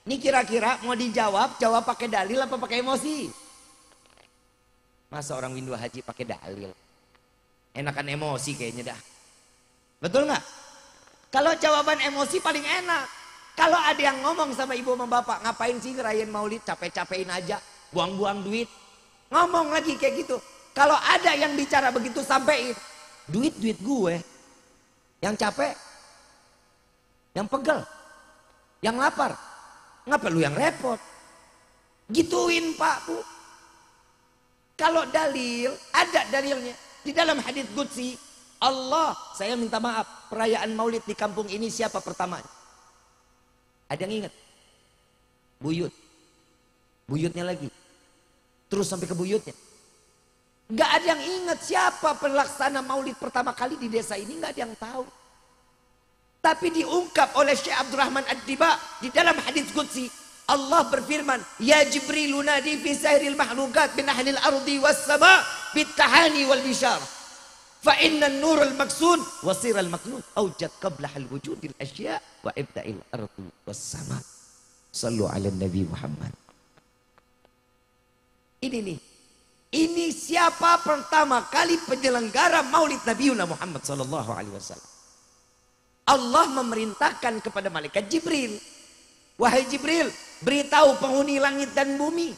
A: Ini kira-kira mau dijawab, jawab pakai dalil apa pakai emosi? Masa orang windu haji pakai dalil? Enakan emosi kayaknya dah. Betul nggak? Kalau jawaban emosi paling enak. Kalau ada yang ngomong sama ibu sama bapak, ngapain sih ngerayain maulid, capek-capekin aja, buang-buang duit. Ngomong lagi kayak gitu. Kalau ada yang bicara begitu sampai duit-duit gue, yang capek, yang pegel, yang lapar, nggak lu yang repot. Gituin pak bu. Kalau dalil, ada dalilnya. Di dalam hadis Qudsi, Allah, saya minta maaf, perayaan maulid di kampung ini siapa pertama? Ada yang ingat? Buyut. Buyutnya lagi. Terus sampai ke buyutnya. Gak ada yang ingat siapa pelaksana maulid pertama kali di desa ini, gak ada yang tahu. Tapi diungkap oleh Syekh Abdurrahman Ad-Diba di dalam hadis Qudsi, Allah berfirman, "Ya Jibril nadi fi sairil mahlukat bin ahlil ardi was sama bitahani wal bisyarah." Fa inna an-nur al-maksun wasir al-maknun awjad qabla hal wujud al wa ibda'il ardi was sama. Sallu ala Nabi Muhammad. Ini nih. Ini siapa pertama kali penyelenggara Maulid Nabi Muhammad sallallahu alaihi wasallam. Allah memerintahkan kepada malaikat Jibril, "Wahai Jibril, Beritahu penghuni langit dan bumi.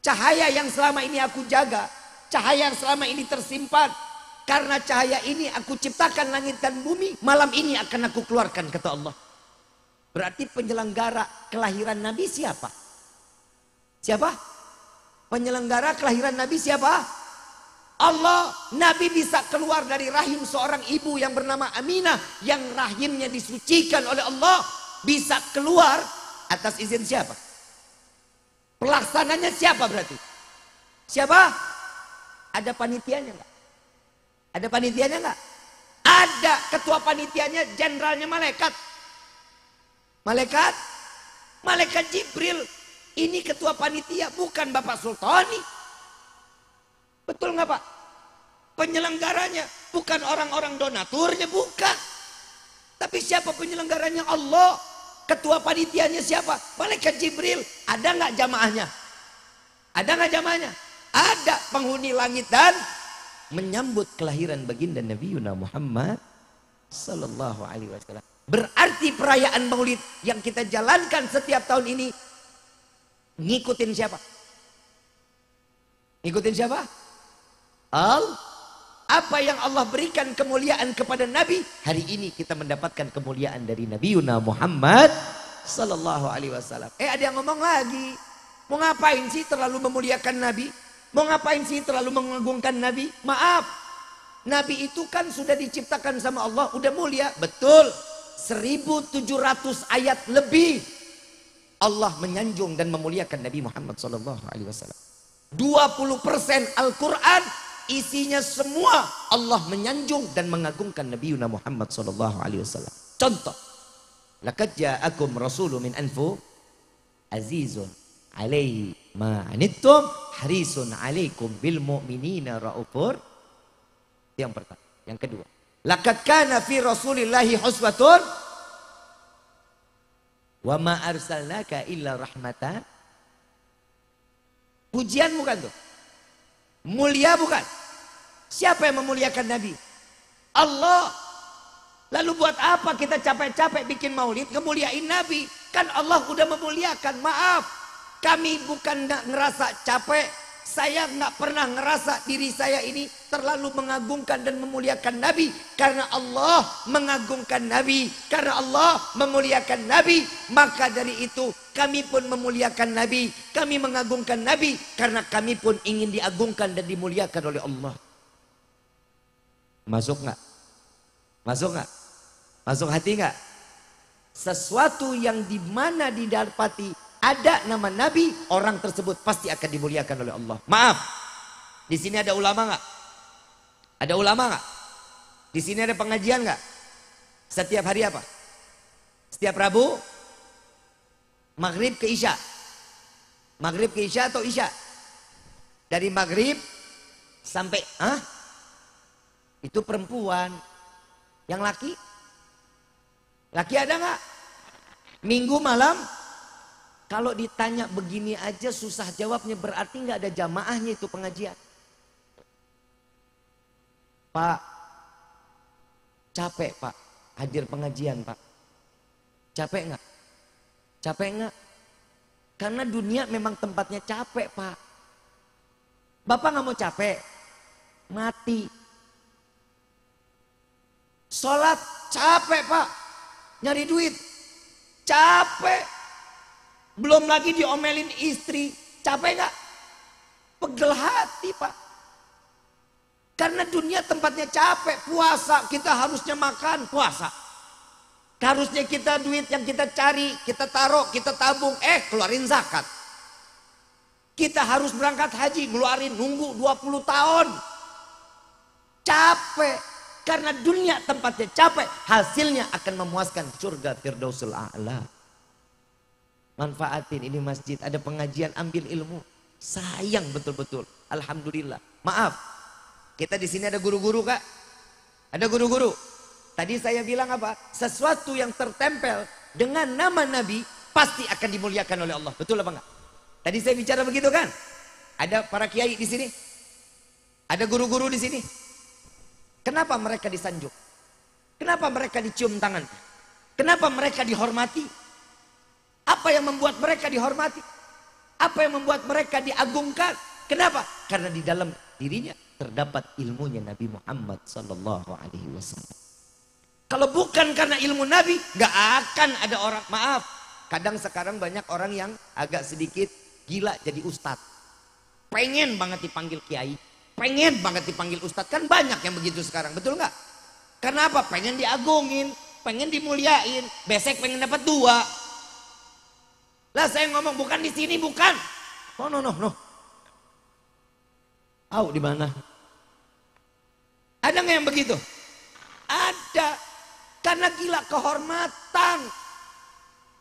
A: Cahaya yang selama ini aku jaga. Cahaya yang selama ini tersimpan. Karena cahaya ini aku ciptakan langit dan bumi. Malam ini akan aku keluarkan kata Allah. Berarti penyelenggara kelahiran Nabi siapa? Siapa? Penyelenggara kelahiran Nabi siapa? Allah Nabi bisa keluar dari rahim seorang ibu yang bernama Aminah yang rahimnya disucikan oleh Allah bisa keluar Atas izin siapa? Pelaksananya siapa berarti? Siapa? Ada panitianya nggak? Ada panitianya nggak? Ada ketua panitianya, jenderalnya malaikat. Malaikat? Malaikat Jibril. Ini ketua panitia, bukan Bapak Sultani. Betul nggak Pak? Penyelenggaranya bukan orang-orang donaturnya, bukan. Tapi siapa penyelenggaranya Allah? Ketua panitianya siapa? Malaikat Jibril. Ada nggak jamaahnya? Ada nggak jamaahnya? Ada penghuni langit dan menyambut kelahiran baginda Nabi Yuna Muhammad Sallallahu Alaihi Wasallam. Berarti perayaan Maulid yang kita jalankan setiap tahun ini ngikutin siapa? Ngikutin siapa? Al apa yang Allah berikan kemuliaan kepada Nabi hari ini kita mendapatkan kemuliaan dari Nabi Yuna Muhammad Sallallahu Alaihi Wasallam eh ada yang ngomong lagi mau ngapain sih terlalu memuliakan Nabi mau ngapain sih terlalu mengagungkan Nabi maaf Nabi itu kan sudah diciptakan sama Allah udah mulia betul 1700 ayat lebih Allah menyanjung dan memuliakan Nabi Muhammad Sallallahu Alaihi Wasallam 20% Al-Quran isinya semua Allah menyanjung dan mengagungkan Nabi Yuna Muhammad sallallahu alaihi wasallam. Contoh, laqad ja'akum rasulun min anfu azizun alaihi ma anittum harisun alaikum bil mu'minina raufur. Yang pertama, yang kedua. Laqad kana fi rasulillahi huswatun wa ma arsalnaka illa rahmatan Pujian bukan tuh? Mulia bukan? Siapa yang memuliakan Nabi? Allah. Lalu buat apa kita capek-capek bikin maulid ngemuliain Nabi? Kan Allah udah memuliakan. Maaf, kami bukan nggak ngerasa capek. Saya nggak pernah ngerasa diri saya ini terlalu mengagungkan dan memuliakan Nabi karena Allah mengagungkan Nabi, karena Allah memuliakan Nabi. Maka dari itu kami pun memuliakan Nabi, kami mengagungkan Nabi karena kami pun ingin diagungkan dan dimuliakan oleh Allah. Masuk nggak? Masuk nggak? Masuk hati nggak? Sesuatu yang dimana didapati ada nama Nabi, orang tersebut pasti akan dimuliakan oleh Allah. Maaf, di sini ada ulama nggak? Ada ulama nggak? Di sini ada pengajian nggak? Setiap hari apa? Setiap Rabu, maghrib ke isya. Maghrib ke isya atau isya? Dari maghrib sampai, ah? Itu perempuan. Yang laki? Laki ada nggak? Minggu malam? Kalau ditanya begini aja susah jawabnya berarti nggak ada jamaahnya itu pengajian. Pak, capek pak hadir pengajian pak. Capek nggak? Capek nggak? Karena dunia memang tempatnya capek pak. Bapak nggak mau capek, mati Sholat capek pak, nyari duit, capek. Belum lagi diomelin istri, capek gak? Pegel hati pak. Karena dunia tempatnya capek, puasa kita harusnya makan puasa. Harusnya kita duit yang kita cari, kita taruh, kita tabung, eh keluarin zakat. Kita harus berangkat haji, keluarin nunggu 20 tahun. Capek. Karena dunia tempatnya capek, hasilnya akan memuaskan surga Firdausul A'la. Manfaatin ini masjid, ada pengajian, ambil ilmu. Sayang betul-betul. Alhamdulillah. Maaf, kita di sini ada guru-guru kak? Ada guru-guru. Tadi saya bilang apa? Sesuatu yang tertempel dengan nama Nabi pasti akan dimuliakan oleh Allah. Betul apa enggak? Tadi saya bicara begitu kan? Ada para kiai di sini? Ada guru-guru di sini? Kenapa mereka disanjung? Kenapa mereka dicium tangan? Kenapa mereka dihormati? Apa yang membuat mereka dihormati? Apa yang membuat mereka diagungkan? Kenapa? Karena di dalam dirinya terdapat ilmunya Nabi Muhammad Sallallahu Alaihi Wasallam. Kalau bukan karena ilmu Nabi, nggak akan ada orang maaf. Kadang sekarang banyak orang yang agak sedikit gila jadi ustadz. Pengen banget dipanggil kiai. Pengen banget dipanggil ustadz. Kan banyak yang begitu sekarang, betul nggak? Kenapa? Pengen diagungin, pengen dimuliain. Besek pengen dapat dua. Lah saya ngomong bukan di sini, bukan. No, no, no, no. Au di mana? Ada nggak yang begitu? Ada. Karena gila kehormatan.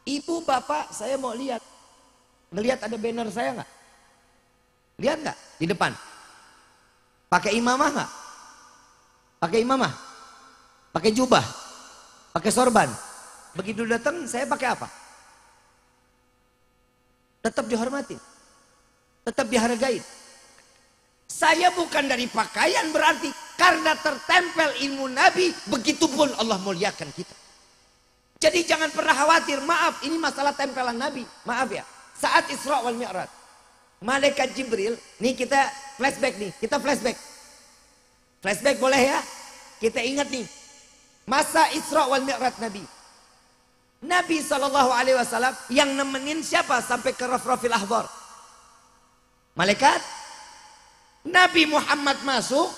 A: Ibu, bapak, saya mau lihat. Ngelihat ada banner saya nggak? Lihat nggak di depan? Pakai imamah nggak? Pakai imamah? Pakai jubah? Pakai sorban? Begitu datang saya pakai apa? Tetap dihormati. Tetap dihargai. Saya bukan dari pakaian berarti karena tertempel ilmu Nabi begitupun Allah muliakan kita. Jadi jangan pernah khawatir, maaf ini masalah tempelan Nabi. Maaf ya. Saat Isra wal Mi'raj. Malaikat Jibril, nih kita Flashback nih, kita flashback. Flashback boleh ya? Kita ingat nih. Masa Isra wal Mi'raj Nabi. Nabi Shallallahu Alaihi Wasallam yang nemenin siapa sampai ke Rafrafil Ahbar? Malaikat? Nabi Muhammad masuk,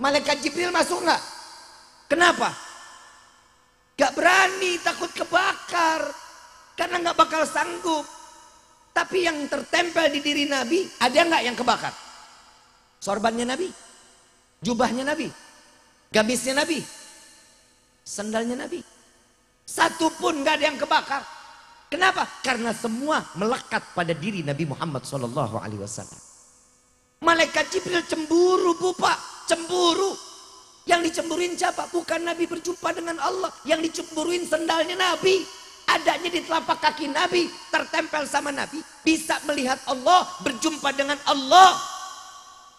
A: malaikat Jibril masuk enggak? Kenapa? Gak berani, takut kebakar, karena nggak bakal sanggup. Tapi yang tertempel di diri Nabi, ada nggak yang kebakar? Sorbannya Nabi. Jubahnya Nabi. Gamisnya Nabi. Sendalnya Nabi. Satu pun nggak ada yang kebakar. Kenapa? Karena semua melekat pada diri Nabi Muhammad SAW. Malaikat Jibril cemburu, bupa, cemburu. Yang dicemburin siapa? Bukan Nabi berjumpa dengan Allah. Yang dicemburuin sendalnya Nabi. Adanya di telapak kaki Nabi, tertempel sama Nabi, bisa melihat Allah, berjumpa dengan Allah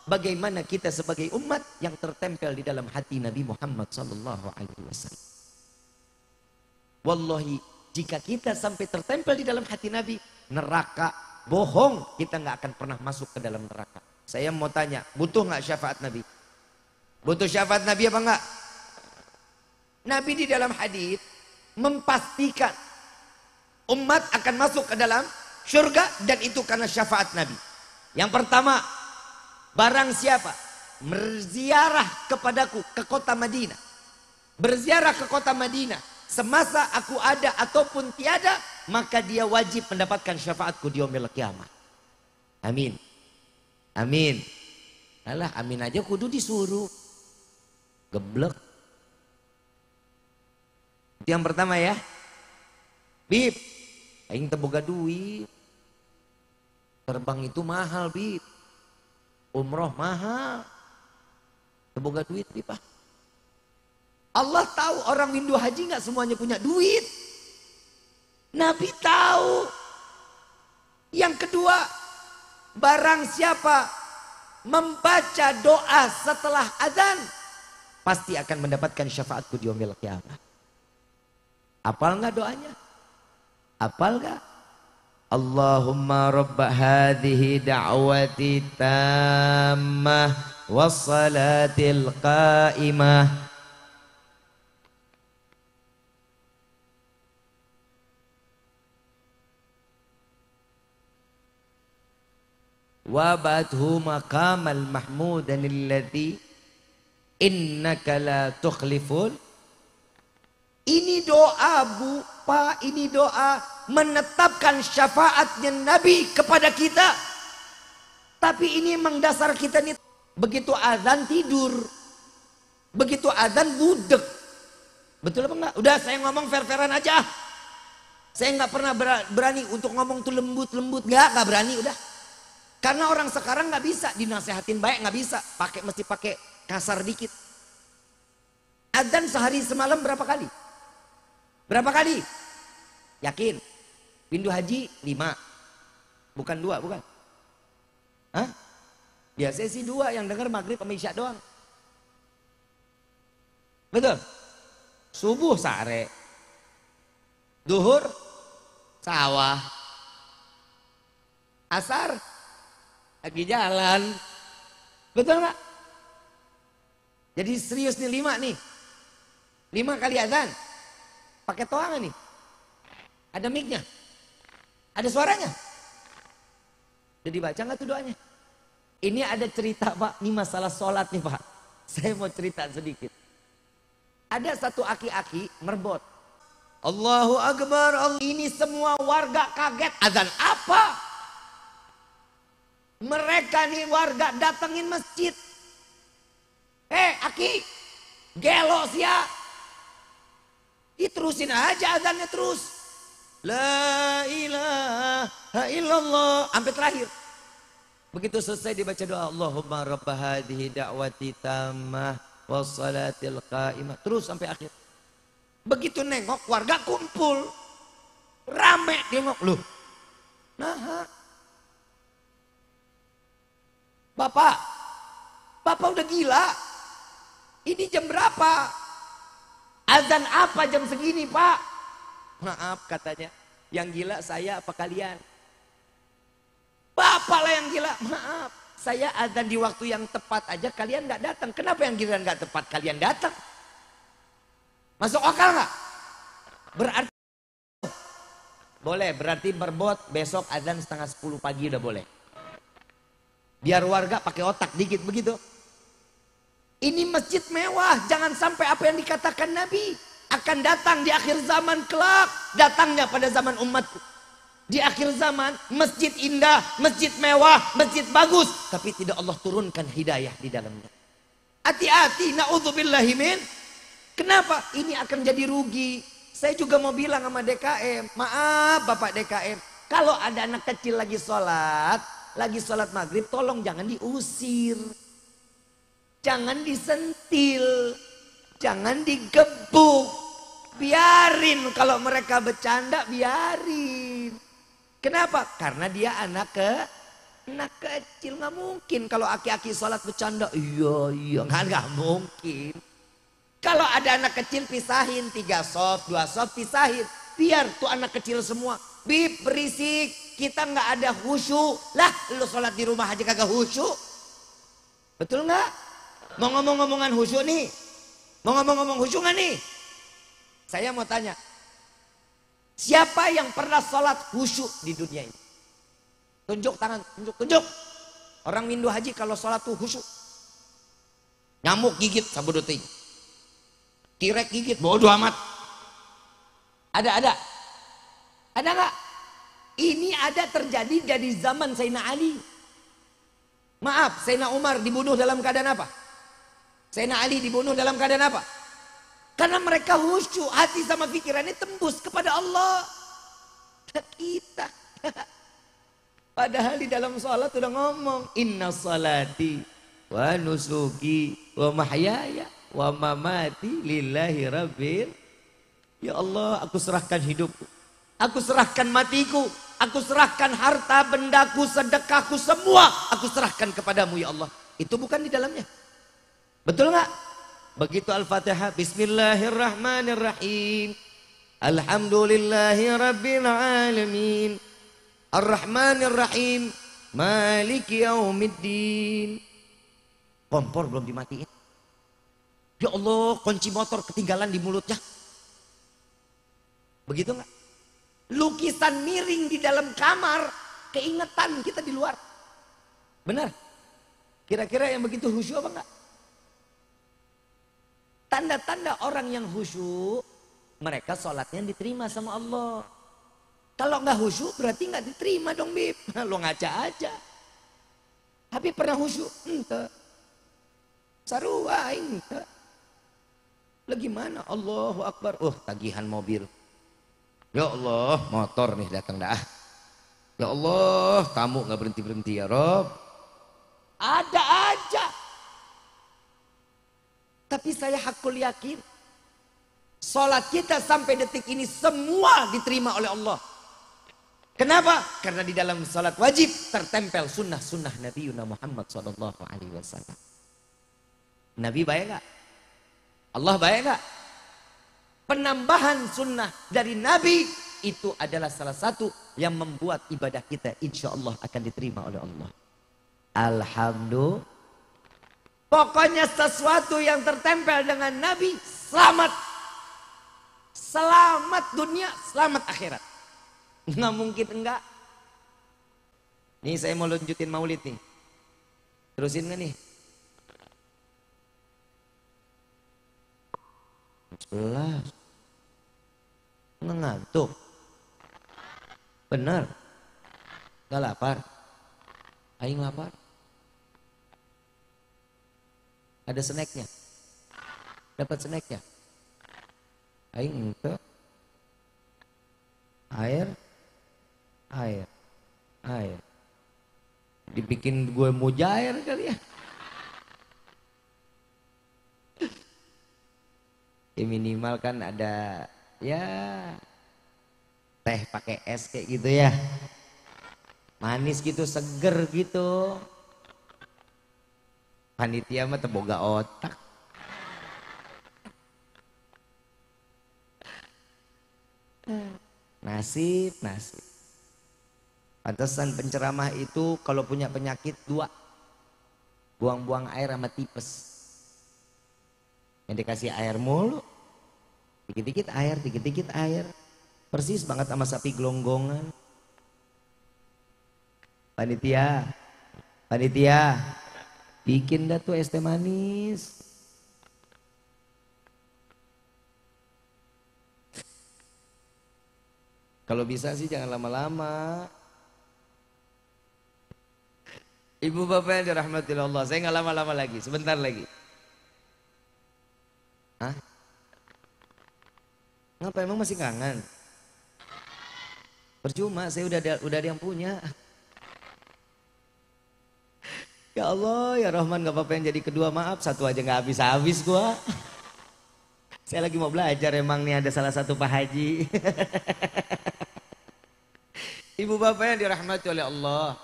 A: bagaimana kita sebagai umat yang tertempel di dalam hati Nabi Muhammad sallallahu alaihi wasallam. Wallahi, jika kita sampai tertempel di dalam hati Nabi, neraka bohong, kita nggak akan pernah masuk ke dalam neraka. Saya mau tanya, butuh nggak syafaat Nabi? Butuh syafaat Nabi apa enggak? Nabi di dalam hadis memastikan umat akan masuk ke dalam surga dan itu karena syafaat Nabi. Yang pertama, Barang siapa berziarah kepadaku ke kota Madinah. Berziarah ke kota Madinah. Semasa aku ada ataupun tiada. Maka dia wajib mendapatkan syafaatku di omil kiamat. Amin. Amin. Alah amin aja kudu disuruh. Geblek. Itu yang pertama ya. Bib. Aing teboga duit. Terbang itu mahal, Bib. Umroh mahal. Semoga duit pipa. Allah tahu orang rindu haji nggak semuanya punya duit. Nabi tahu. Yang kedua, barang siapa membaca doa setelah azan pasti akan mendapatkan syafaatku di yaumil qiyamah. Apal nggak doanya? Apal nggak? اللهم رب هذه دعوتي التامة والصلاة القائمة وابعثه مقام المحمود الذي إنك لا تخلف ini doa bu pak ini doa menetapkan syafaatnya Nabi kepada kita. Tapi ini memang dasar kita nih. Begitu azan tidur. Begitu azan budek. Betul apa enggak? Udah saya ngomong fair-fairan aja. Saya enggak pernah berani untuk ngomong tuh lembut-lembut. Enggak, nggak berani udah. Karena orang sekarang nggak bisa dinasehatin baik nggak bisa. Pakai mesti pakai kasar dikit. Azan sehari semalam berapa kali? Berapa kali? Yakin? Pintu haji lima, bukan dua, bukan. Hah? Biasanya sih dua yang dengar maghrib sama doang. Betul? Subuh sare, duhur sawah, asar lagi jalan, betul nggak? Jadi serius nih lima nih, lima kali azan, pakai toangan nih, ada micnya. nya ada suaranya. jadi baca nggak tuh doanya? Ini ada cerita pak, ini masalah sholat nih pak. Saya mau cerita sedikit. Ada satu aki-aki merbot. Allahu Akbar, Allah. ini semua warga kaget. Azan apa? Mereka nih warga datengin masjid. Eh aki, gelos ya. Diterusin aja azannya terus. La ilaha illallah sampai terakhir. Begitu selesai dibaca doa Allahumma rabb hadhihi da'wati tammah wassalatil qa'imah terus sampai akhir. Begitu nengok warga kumpul. Rame nengok loh. Nah. Bapak, Bapak udah gila. Ini jam berapa? Azan apa jam segini, Pak? Maaf katanya, yang gila saya apa kalian? Bapak yang gila, maaf. Saya azan di waktu yang tepat aja kalian nggak datang. Kenapa yang gila nggak tepat kalian datang? Masuk akal nggak? Berarti boleh, berarti berbot besok azan setengah 10 pagi udah boleh. Biar warga pakai otak dikit begitu. Ini masjid mewah, jangan sampai apa yang dikatakan Nabi akan datang di akhir zaman kelak datangnya pada zaman umatku di akhir zaman masjid indah masjid mewah masjid bagus tapi tidak Allah turunkan hidayah di dalamnya hati-hati naudzubillahimin kenapa ini akan jadi rugi saya juga mau bilang sama DKM maaf Bapak DKM kalau ada anak kecil lagi sholat lagi sholat maghrib tolong jangan diusir jangan disentil jangan digebuk Biarin kalau mereka bercanda biarin. Kenapa? Karena dia anak ke anak kecil nggak mungkin kalau aki-aki sholat bercanda. Iya iya nggak nggak mungkin. Kalau ada anak kecil pisahin tiga sop dua sop pisahin. Biar tuh anak kecil semua. Bip berisik kita nggak ada khusyuk. Lah lu sholat di rumah aja kagak khusyuk. Betul nggak? Mau ngomong-ngomongan khusyuk nih. Mau ngomong-ngomong khusyuk nggak nih? Saya mau tanya, siapa yang pernah sholat khusyuk di dunia ini? Tunjuk tangan, tunjuk, tunjuk. Orang Hindu haji kalau sholat tuh khusyuk. Nyamuk gigit sabuduti. Kirek gigit, bodoh amat. Ada, ada. Ada nggak? Ini ada terjadi dari zaman Sayyidina Ali. Maaf, Sayyidina Umar dibunuh dalam keadaan apa? Sayyidina Ali dibunuh dalam keadaan apa? Karena mereka khusyuk, hati sama pikirannya tembus kepada Allah. Kita. Padahal di dalam sholat udah ngomong. Inna salati wa nusuki wa mahyaya wa mamati lillahi rabbil. Ya Allah, aku serahkan hidupku. Aku serahkan matiku. Aku serahkan harta, bendaku, sedekahku, semua. Aku serahkan kepadamu ya Allah. Itu bukan di dalamnya. Betul nggak? Begitu Al-Fatihah Bismillahirrahmanirrahim Alhamdulillahirrabbilalamin Alamin Ar-Rahmanirrahim Maliki Yaumiddin Kompor belum dimatiin Ya Allah kunci motor ketinggalan di mulutnya Begitu nggak? Lukisan miring di dalam kamar Keingetan kita di luar Benar? Kira-kira yang begitu khusyuk apa enggak? Tanda-tanda orang yang khusyuk, mereka sholatnya diterima sama Allah. Kalau nggak khusyuk berarti nggak diterima dong Bib. Lo ngaca aja. Tapi pernah khusyuk? Ente. Sarua ente. Lah gimana? Allahu Akbar. Oh tagihan mobil. Ya Allah motor nih datang dah. Ya Allah tamu nggak berhenti-berhenti ya Rob. Ada tapi saya hakul yakin. Sholat kita sampai detik ini semua diterima oleh Allah. Kenapa? Karena di dalam sholat wajib tertempel sunnah-sunnah Nabi Yuna Muhammad SAW. Nabi bayar gak? Allah bayar gak? Penambahan sunnah dari Nabi itu adalah salah satu yang membuat ibadah kita insya Allah akan diterima oleh Allah. Alhamdulillah. Pokoknya sesuatu yang tertempel dengan Nabi selamat. Selamat dunia, selamat akhirat. Nggak mungkin enggak. Nih saya mau lanjutin maulid nih. Terusin nggak nih? Jelas. Ngantuk. Bener. Gak lapar. Aing lapar. Ada snacknya. Dapat snacknya. Aing
B: itu air,
A: air, air. Dibikin gue mau jair kali ya. ya minimal kan ada ya teh pakai es kayak gitu ya manis gitu seger gitu panitia mah teboga otak nasib nasib pantesan penceramah itu kalau punya penyakit dua buang-buang air sama tipes yang dikasih air mulu dikit-dikit air dikit-dikit air persis banget sama sapi gelonggongan panitia panitia Bikin dah tuh es teh manis. Kalau bisa sih jangan lama-lama. Ibu bapak yang dirahmati Allah, saya nggak lama-lama lagi, sebentar lagi. Hah? Ngapa emang masih kangen? Percuma, saya udah ada, udah ada yang punya. Ya Allah, ya Rahman gak apa-apa yang jadi kedua maaf satu aja gak habis-habis gua. Saya lagi mau belajar emang nih ada salah satu Pak Haji. Ibu bapak yang dirahmati oleh Allah.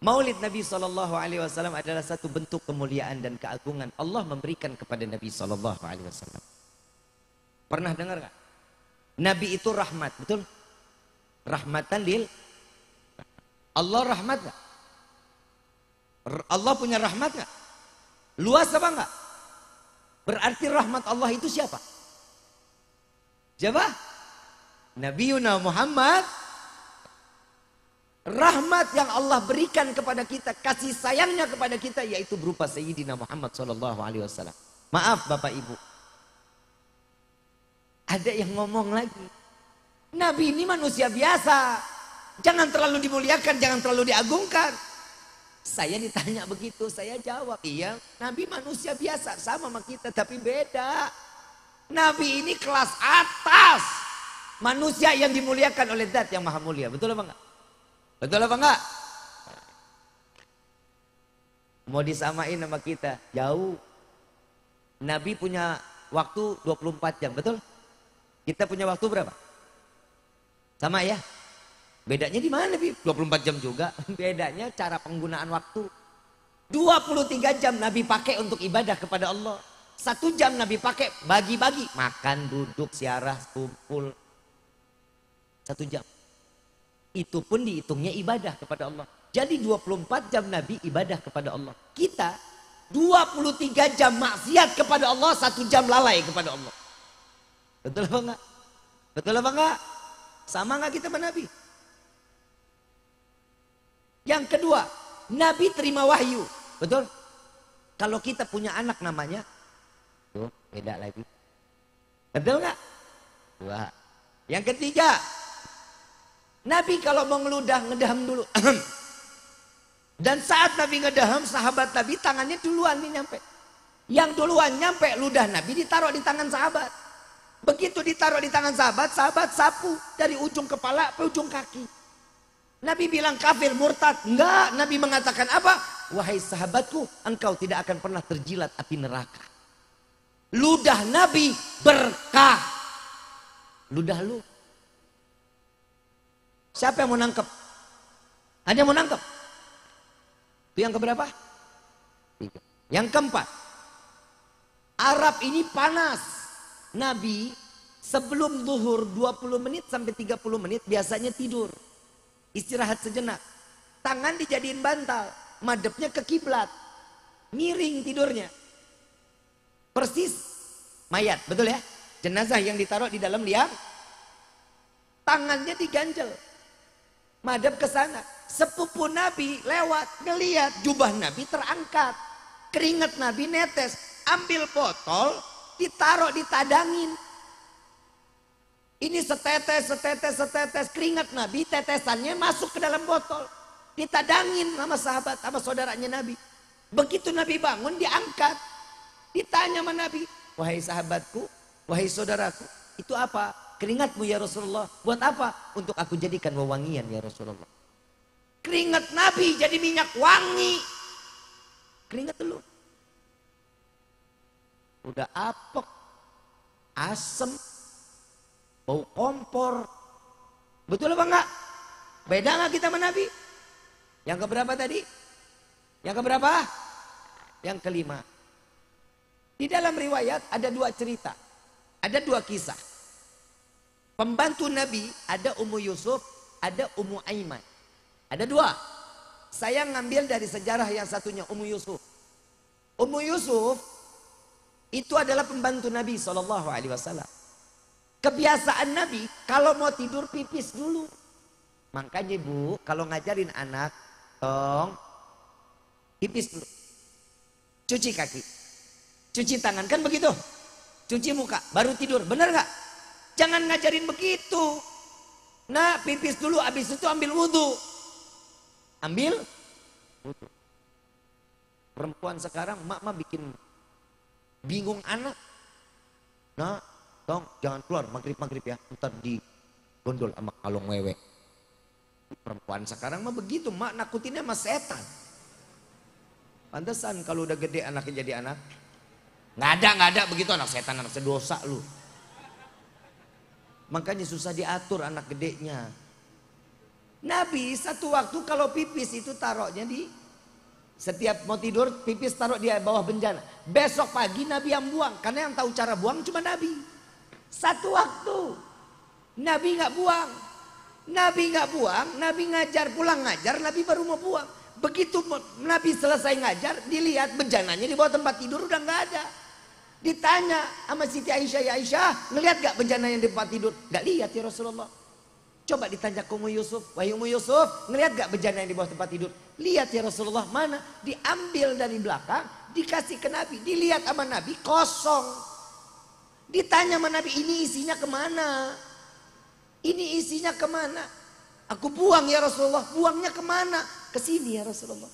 A: Maulid Nabi saw adalah satu bentuk kemuliaan dan keagungan Allah memberikan kepada Nabi saw Pernah dengar gak? Nabi itu rahmat, betul? Rahmatan lil Allah rahmat gak? Allah punya rahmat gak? Luas apa enggak? Berarti rahmat Allah itu siapa? Siapa? Yuna Muhammad Rahmat yang Allah berikan kepada kita, kasih sayangnya kepada kita yaitu berupa Sayyidina Muhammad sallallahu alaihi wasallam. Maaf Bapak Ibu. Ada yang ngomong lagi. Nabi ini manusia biasa. Jangan terlalu dimuliakan, jangan terlalu diagungkan. Saya ditanya begitu, saya jawab, iya Nabi manusia biasa sama sama kita tapi beda. Nabi ini kelas atas. Manusia yang dimuliakan oleh zat yang maha mulia. Betul apa enggak? Betul apa enggak? Mau disamain sama kita, jauh. Nabi punya waktu 24 jam, betul? Kita punya waktu berapa? Sama ya? Bedanya di mana, Bi? 24 jam juga. Bedanya cara penggunaan waktu. 23 jam Nabi pakai untuk ibadah kepada Allah. Satu jam Nabi pakai bagi-bagi. Makan, duduk, siarah, kumpul. Satu jam. Itu pun dihitungnya ibadah kepada Allah. Jadi 24 jam Nabi ibadah kepada Allah. Kita 23 jam maksiat kepada Allah, satu jam lalai kepada Allah. Betul apa enggak? Betul apa enggak? Sama enggak kita sama Nabi? Yang kedua, Nabi terima wahyu. Betul? Kalau kita punya anak namanya, tuh beda lagi. Betul nggak? Dua. Yang ketiga, Nabi kalau mau ngeludah ngedaham dulu. Dan saat Nabi ngedaham, sahabat Nabi tangannya duluan nih nyampe. Yang duluan nyampe ludah Nabi ditaruh di tangan sahabat. Begitu ditaruh di tangan sahabat, sahabat sapu dari ujung kepala ke ujung kaki. Nabi bilang kafir murtad. Enggak, Nabi mengatakan apa? Wahai sahabatku, engkau tidak akan pernah terjilat api neraka. Ludah Nabi berkah. Ludah lu. Siapa yang mau nangkep? Ada yang mau nangkep? Itu yang keberapa? Tiga. Yang keempat. Arab ini panas. Nabi sebelum duhur 20 menit sampai 30 menit biasanya tidur. Istirahat sejenak. Tangan dijadiin bantal, madepnya ke kiblat. Miring tidurnya. Persis mayat, betul ya? Jenazah yang ditaruh di dalam liang. Tangannya diganjel. Madep ke sana. Sepupu Nabi lewat, ngeliat jubah Nabi terangkat. Keringat Nabi netes, ambil botol, ditaruh ditadangin ini setetes, setetes, setetes keringat Nabi, tetesannya masuk ke dalam botol. Ditadangin sama sahabat, sama saudaranya Nabi. Begitu Nabi bangun diangkat. Ditanya sama Nabi, wahai sahabatku, wahai saudaraku, itu apa? Keringatmu ya Rasulullah, buat apa? Untuk aku jadikan wewangian ya Rasulullah. Keringat Nabi jadi minyak wangi. Keringat dulu. Udah apek, asem, bau kompor. Betul apa enggak? Beda enggak kita sama Nabi? Yang keberapa tadi? Yang keberapa? Yang kelima. Di dalam riwayat ada dua cerita. Ada dua kisah. Pembantu Nabi ada Ummu Yusuf, ada Ummu Aiman. Ada dua. Saya ngambil dari sejarah yang satunya Ummu Yusuf. Ummu Yusuf itu adalah pembantu Nabi Shallallahu Alaihi Wasallam. Kebiasaan Nabi kalau mau tidur pipis dulu. Makanya ibu kalau ngajarin anak, tong pipis dulu. Cuci kaki. Cuci tangan kan begitu. Cuci muka baru tidur. Bener nggak? Jangan ngajarin begitu. Nah pipis dulu habis itu ambil wudhu. Ambil wudhu. Perempuan sekarang mak mah bikin bingung anak. Nah tong jangan keluar maghrib maghrib ya ntar di gondol sama kalung wewe perempuan sekarang mah begitu mak nakutinnya mas setan pantesan kalau udah gede anaknya jadi anak nggak ada nggak ada begitu anak setan anak sedosa lu makanya susah diatur anak gedenya Nabi satu waktu kalau pipis itu taruhnya di setiap mau tidur pipis taruh di bawah benjana. Besok pagi Nabi yang buang karena yang tahu cara buang cuma Nabi. Satu waktu. Nabi nggak buang. Nabi nggak buang, Nabi ngajar, pulang ngajar, Nabi baru mau buang. Begitu Nabi selesai ngajar, dilihat bejananya di bawah tempat tidur udah nggak ada. Ditanya sama Siti Aisyah, ya Aisyah, ngeliat gak bejananya yang di tempat tidur? Gak lihat ya Rasulullah. Coba ditanya ke Umu Yusuf, Wahyu Umu Yusuf, ngelihat gak bejananya yang di bawah tempat tidur? Lihat ya Rasulullah, mana? Diambil dari belakang, dikasih ke Nabi, dilihat sama Nabi, kosong. Ditanya sama Nabi, ini isinya kemana? Ini isinya kemana? Aku buang ya Rasulullah. Buangnya kemana? Ke sini ya Rasulullah.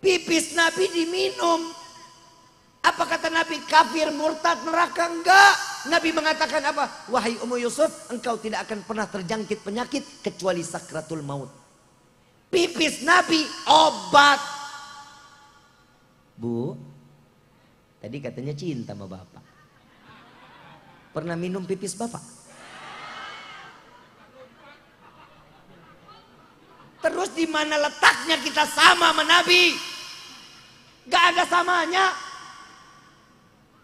A: Pipis Nabi diminum. Apa kata Nabi? Kafir, murtad, neraka? Enggak. Nabi mengatakan apa? Wahai Ummu Yusuf, engkau tidak akan pernah terjangkit penyakit kecuali sakratul maut. Pipis Nabi obat. Bu, tadi katanya cinta sama Bapak. Pernah minum pipis Bapak? Terus di mana letaknya kita sama sama Nabi? Gak ada samanya.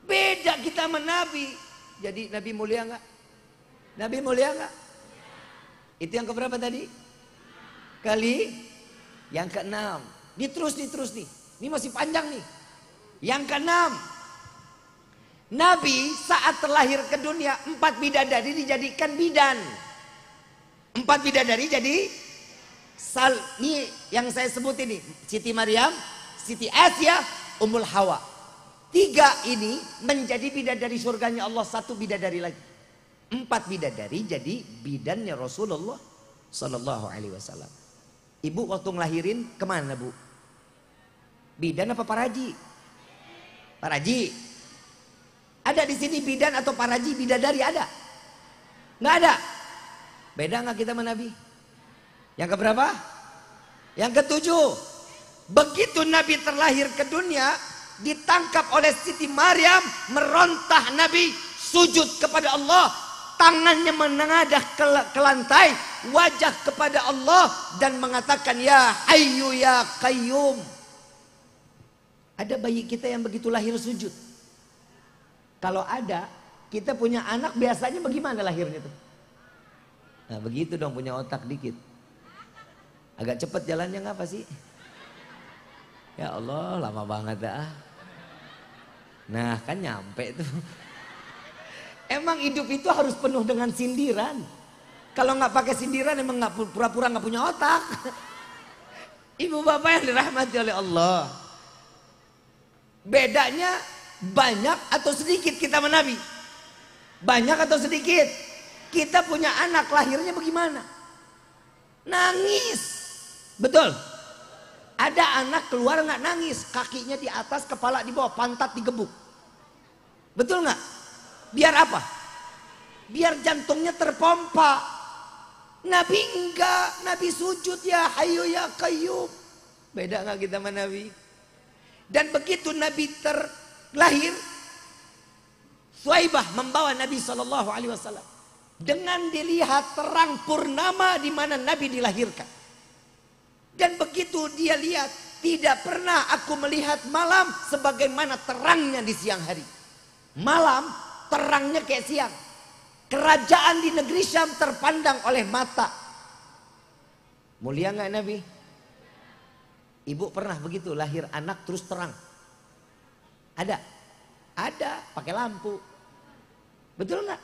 A: Beda kita sama Nabi. Jadi Nabi mulia nggak? Nabi mulia nggak? Itu yang keberapa tadi? Kali yang keenam. Nih terus nih. Ini masih panjang nih. Yang keenam, Nabi saat terlahir ke dunia empat bidadari dijadikan bidan. Empat bidadari jadi sal ini yang saya sebut ini Siti Maryam, Siti Asia, Ummul Hawa. Tiga ini menjadi bidadari surganya Allah satu bidadari lagi. Empat bidadari jadi bidannya Rasulullah Sallallahu Alaihi Wasallam. Ibu waktu ngelahirin kemana bu? Bidan apa paraji? Paraji. Ada di sini bidan atau paraji bidadari ada? Nggak ada. Beda nggak kita menabi? Yang keberapa? Yang ketujuh. Begitu Nabi terlahir ke dunia, ditangkap oleh Siti Maryam, merontah Nabi, sujud kepada Allah, tangannya menengadah ke, ke lantai, wajah kepada Allah dan mengatakan ya Hayyu ya Qayyum. Ada bayi kita yang begitu lahir sujud. Kalau ada, kita punya anak biasanya bagaimana lahirnya tuh? Nah begitu dong punya otak dikit. Agak cepet jalannya nggak apa sih? Ya Allah lama banget dah. Nah kan nyampe tuh. Emang hidup itu harus penuh dengan sindiran. Kalau nggak pakai sindiran emang nggak pura-pura nggak punya otak. Ibu bapak yang dirahmati oleh Allah. Bedanya banyak atau sedikit kita menabi? Banyak atau sedikit? Kita punya anak lahirnya bagaimana? Nangis. Betul. Ada anak keluar nggak nangis, kakinya di atas, kepala di bawah, pantat digebuk. Betul nggak? Biar apa? Biar jantungnya terpompa. Nabi enggak, Nabi sujud ya hayu ya kayu. Beda nggak kita sama Nabi? Dan begitu Nabi ter lahir Suaibah membawa Nabi Shallallahu Alaihi Wasallam dengan dilihat terang purnama di mana Nabi dilahirkan. Dan begitu dia lihat, tidak pernah aku melihat malam sebagaimana terangnya di siang hari. Malam terangnya kayak siang. Kerajaan di negeri Syam terpandang oleh mata. Mulia nggak Nabi? Ibu pernah begitu lahir anak terus terang. Ada? Ada, pakai lampu. Betul nggak?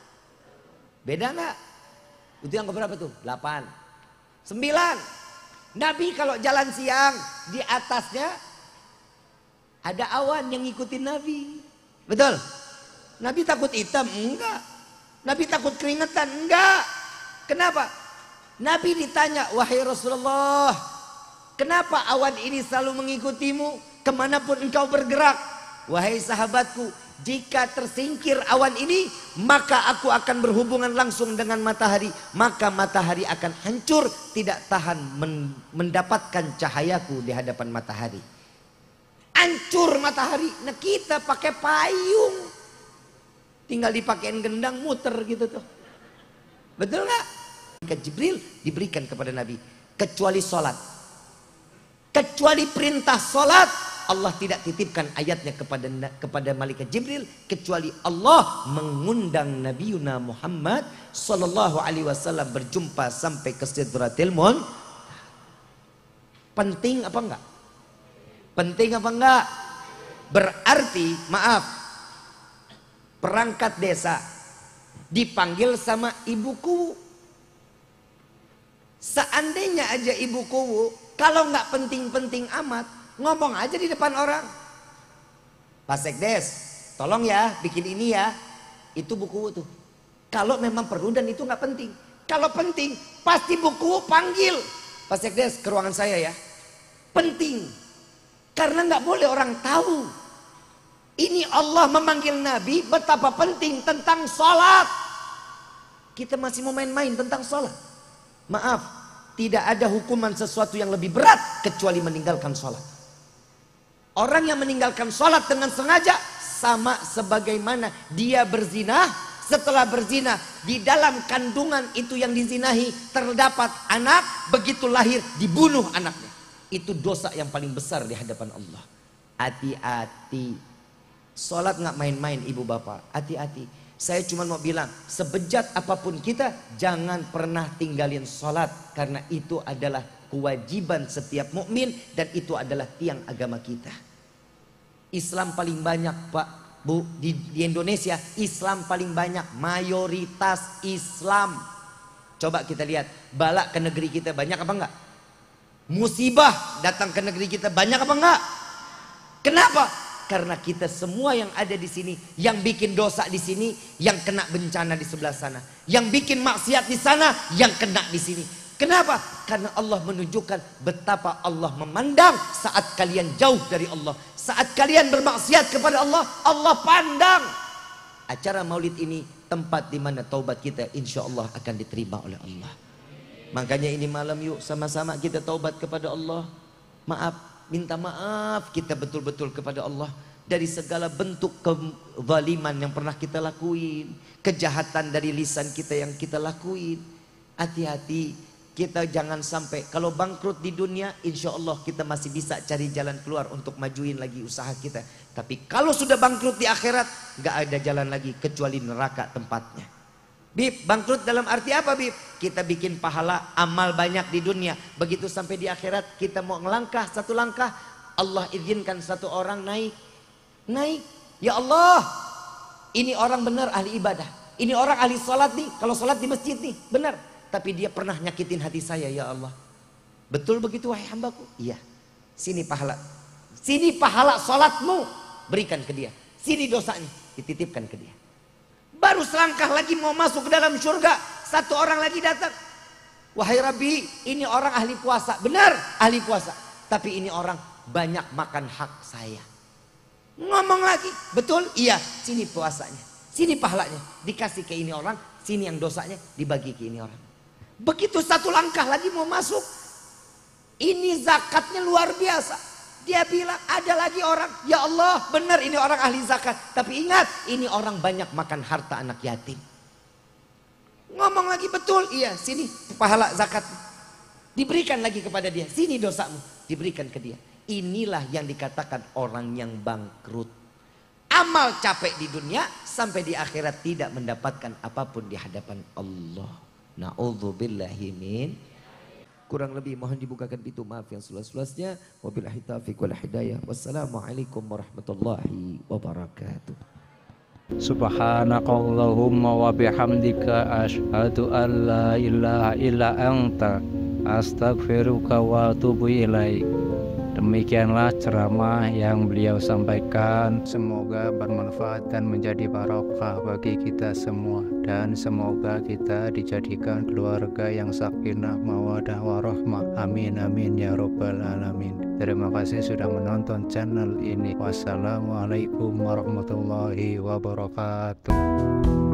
A: Beda nggak? Itu yang berapa tuh? Delapan. Sembilan. Nabi kalau jalan siang di atasnya ada awan yang ngikutin Nabi. Betul? Nabi takut hitam? Enggak. Nabi takut keringetan? Enggak. Kenapa? Nabi ditanya, wahai Rasulullah, kenapa awan ini selalu mengikutimu kemanapun engkau bergerak? Wahai sahabatku, jika tersingkir awan ini, maka aku akan berhubungan langsung dengan matahari. Maka matahari akan hancur, tidak tahan mendapatkan cahayaku di hadapan matahari. Hancur matahari, nah kita pakai payung. Tinggal dipakein gendang muter gitu tuh. Betul nggak? Ketika Jibril diberikan kepada Nabi. Kecuali sholat. Kecuali perintah sholat Allah tidak titipkan ayatnya kepada kepada malaikat Jibril kecuali Allah mengundang nabi yunus Muhammad sallallahu alaihi wasallam berjumpa sampai ke Sidratil Mun. Penting apa enggak? Penting apa enggak? Berarti, maaf. Perangkat desa dipanggil sama ibuku Seandainya aja ibuku kalau enggak penting-penting amat, Ngomong aja di depan orang. Pak Sekdes, tolong ya bikin ini ya. Itu buku tuh. Kalau memang perlu dan itu nggak penting. Kalau penting, pasti buku panggil. Pak Sekdes, ke ruangan saya ya. Penting. Karena nggak boleh orang tahu. Ini Allah memanggil Nabi betapa penting tentang sholat. Kita masih mau main-main tentang sholat. Maaf, tidak ada hukuman sesuatu yang lebih berat kecuali meninggalkan sholat. Orang yang meninggalkan sholat dengan sengaja sama sebagaimana dia berzinah setelah berzinah di dalam kandungan itu yang dizinahi terdapat anak begitu lahir dibunuh anaknya itu dosa yang paling besar di hadapan Allah hati-hati sholat nggak main-main ibu bapak hati-hati saya cuma mau bilang sebejat apapun kita jangan pernah tinggalin sholat karena itu adalah kewajiban setiap mukmin dan itu adalah tiang agama kita. Islam paling banyak, Pak, Bu, di, di Indonesia Islam paling banyak, mayoritas Islam. Coba kita lihat, balak ke negeri kita banyak apa enggak? Musibah datang ke negeri kita banyak apa enggak? Kenapa? Karena kita semua yang ada di sini, yang bikin dosa di sini, yang kena bencana di sebelah sana, yang bikin maksiat di sana, yang kena di sini. Kenapa? Karena Allah menunjukkan betapa Allah memandang saat kalian jauh dari Allah. Saat kalian bermaksiat kepada Allah, Allah pandang. Acara maulid ini tempat di mana taubat kita insya Allah akan diterima oleh Allah. Makanya ini malam yuk sama-sama kita taubat kepada Allah. Maaf, minta maaf kita betul-betul kepada Allah dari segala bentuk kezaliman yang pernah kita lakuin, kejahatan dari lisan kita yang kita lakuin. Hati-hati kita jangan sampai kalau bangkrut di dunia, insya Allah kita masih bisa cari jalan keluar untuk majuin lagi usaha kita. Tapi kalau sudah bangkrut di akhirat, nggak ada jalan lagi kecuali neraka tempatnya. Bib, bangkrut dalam arti apa Bib? Kita bikin pahala, amal banyak di dunia. Begitu sampai di akhirat, kita mau ngelangkah satu langkah. Allah izinkan satu orang naik. Naik. Ya Allah, ini orang benar ahli ibadah. Ini orang ahli sholat nih. Kalau sholat di masjid nih, benar tapi dia pernah nyakitin hati saya ya Allah. Betul begitu wahai hambaku? Iya. Sini pahala. Sini pahala sholatmu. Berikan ke dia. Sini dosanya. Dititipkan ke dia. Baru selangkah lagi mau masuk ke dalam surga. Satu orang lagi datang. Wahai Rabbi, ini orang ahli puasa. Benar, ahli puasa. Tapi ini orang banyak makan hak saya. Ngomong lagi, betul? Iya, sini puasanya. Sini pahalanya. Dikasih ke ini orang, sini yang dosanya dibagi ke ini orang. Begitu satu langkah lagi mau masuk, ini zakatnya luar biasa. Dia bilang ada lagi orang, ya Allah benar ini orang ahli zakat. Tapi ingat, ini orang banyak makan harta anak yatim. Ngomong lagi betul, iya sini pahala zakat. Diberikan lagi kepada dia, sini dosamu. Diberikan ke dia. Inilah yang dikatakan orang yang bangkrut. Amal capek di dunia sampai di akhirat tidak mendapatkan apapun di hadapan Allah. Na'udzubillahi min kurang lebih mohon dibukakan pintu maaf yang seluas-luasnya wabillahi taufiq wal hidayah wassalamualaikum warahmatullahi wabarakatuh
B: subhanakallahumma wa bihamdika asyhadu an la ilaha illa anta astaghfiruka wa atubu ilaik Demikianlah ceramah yang beliau sampaikan. Semoga bermanfaat dan menjadi barokah bagi kita semua dan semoga kita dijadikan keluarga yang sakinah mawadah warohmah. Amin amin ya robbal alamin. Terima kasih sudah menonton channel ini. Wassalamualaikum warahmatullahi wabarakatuh.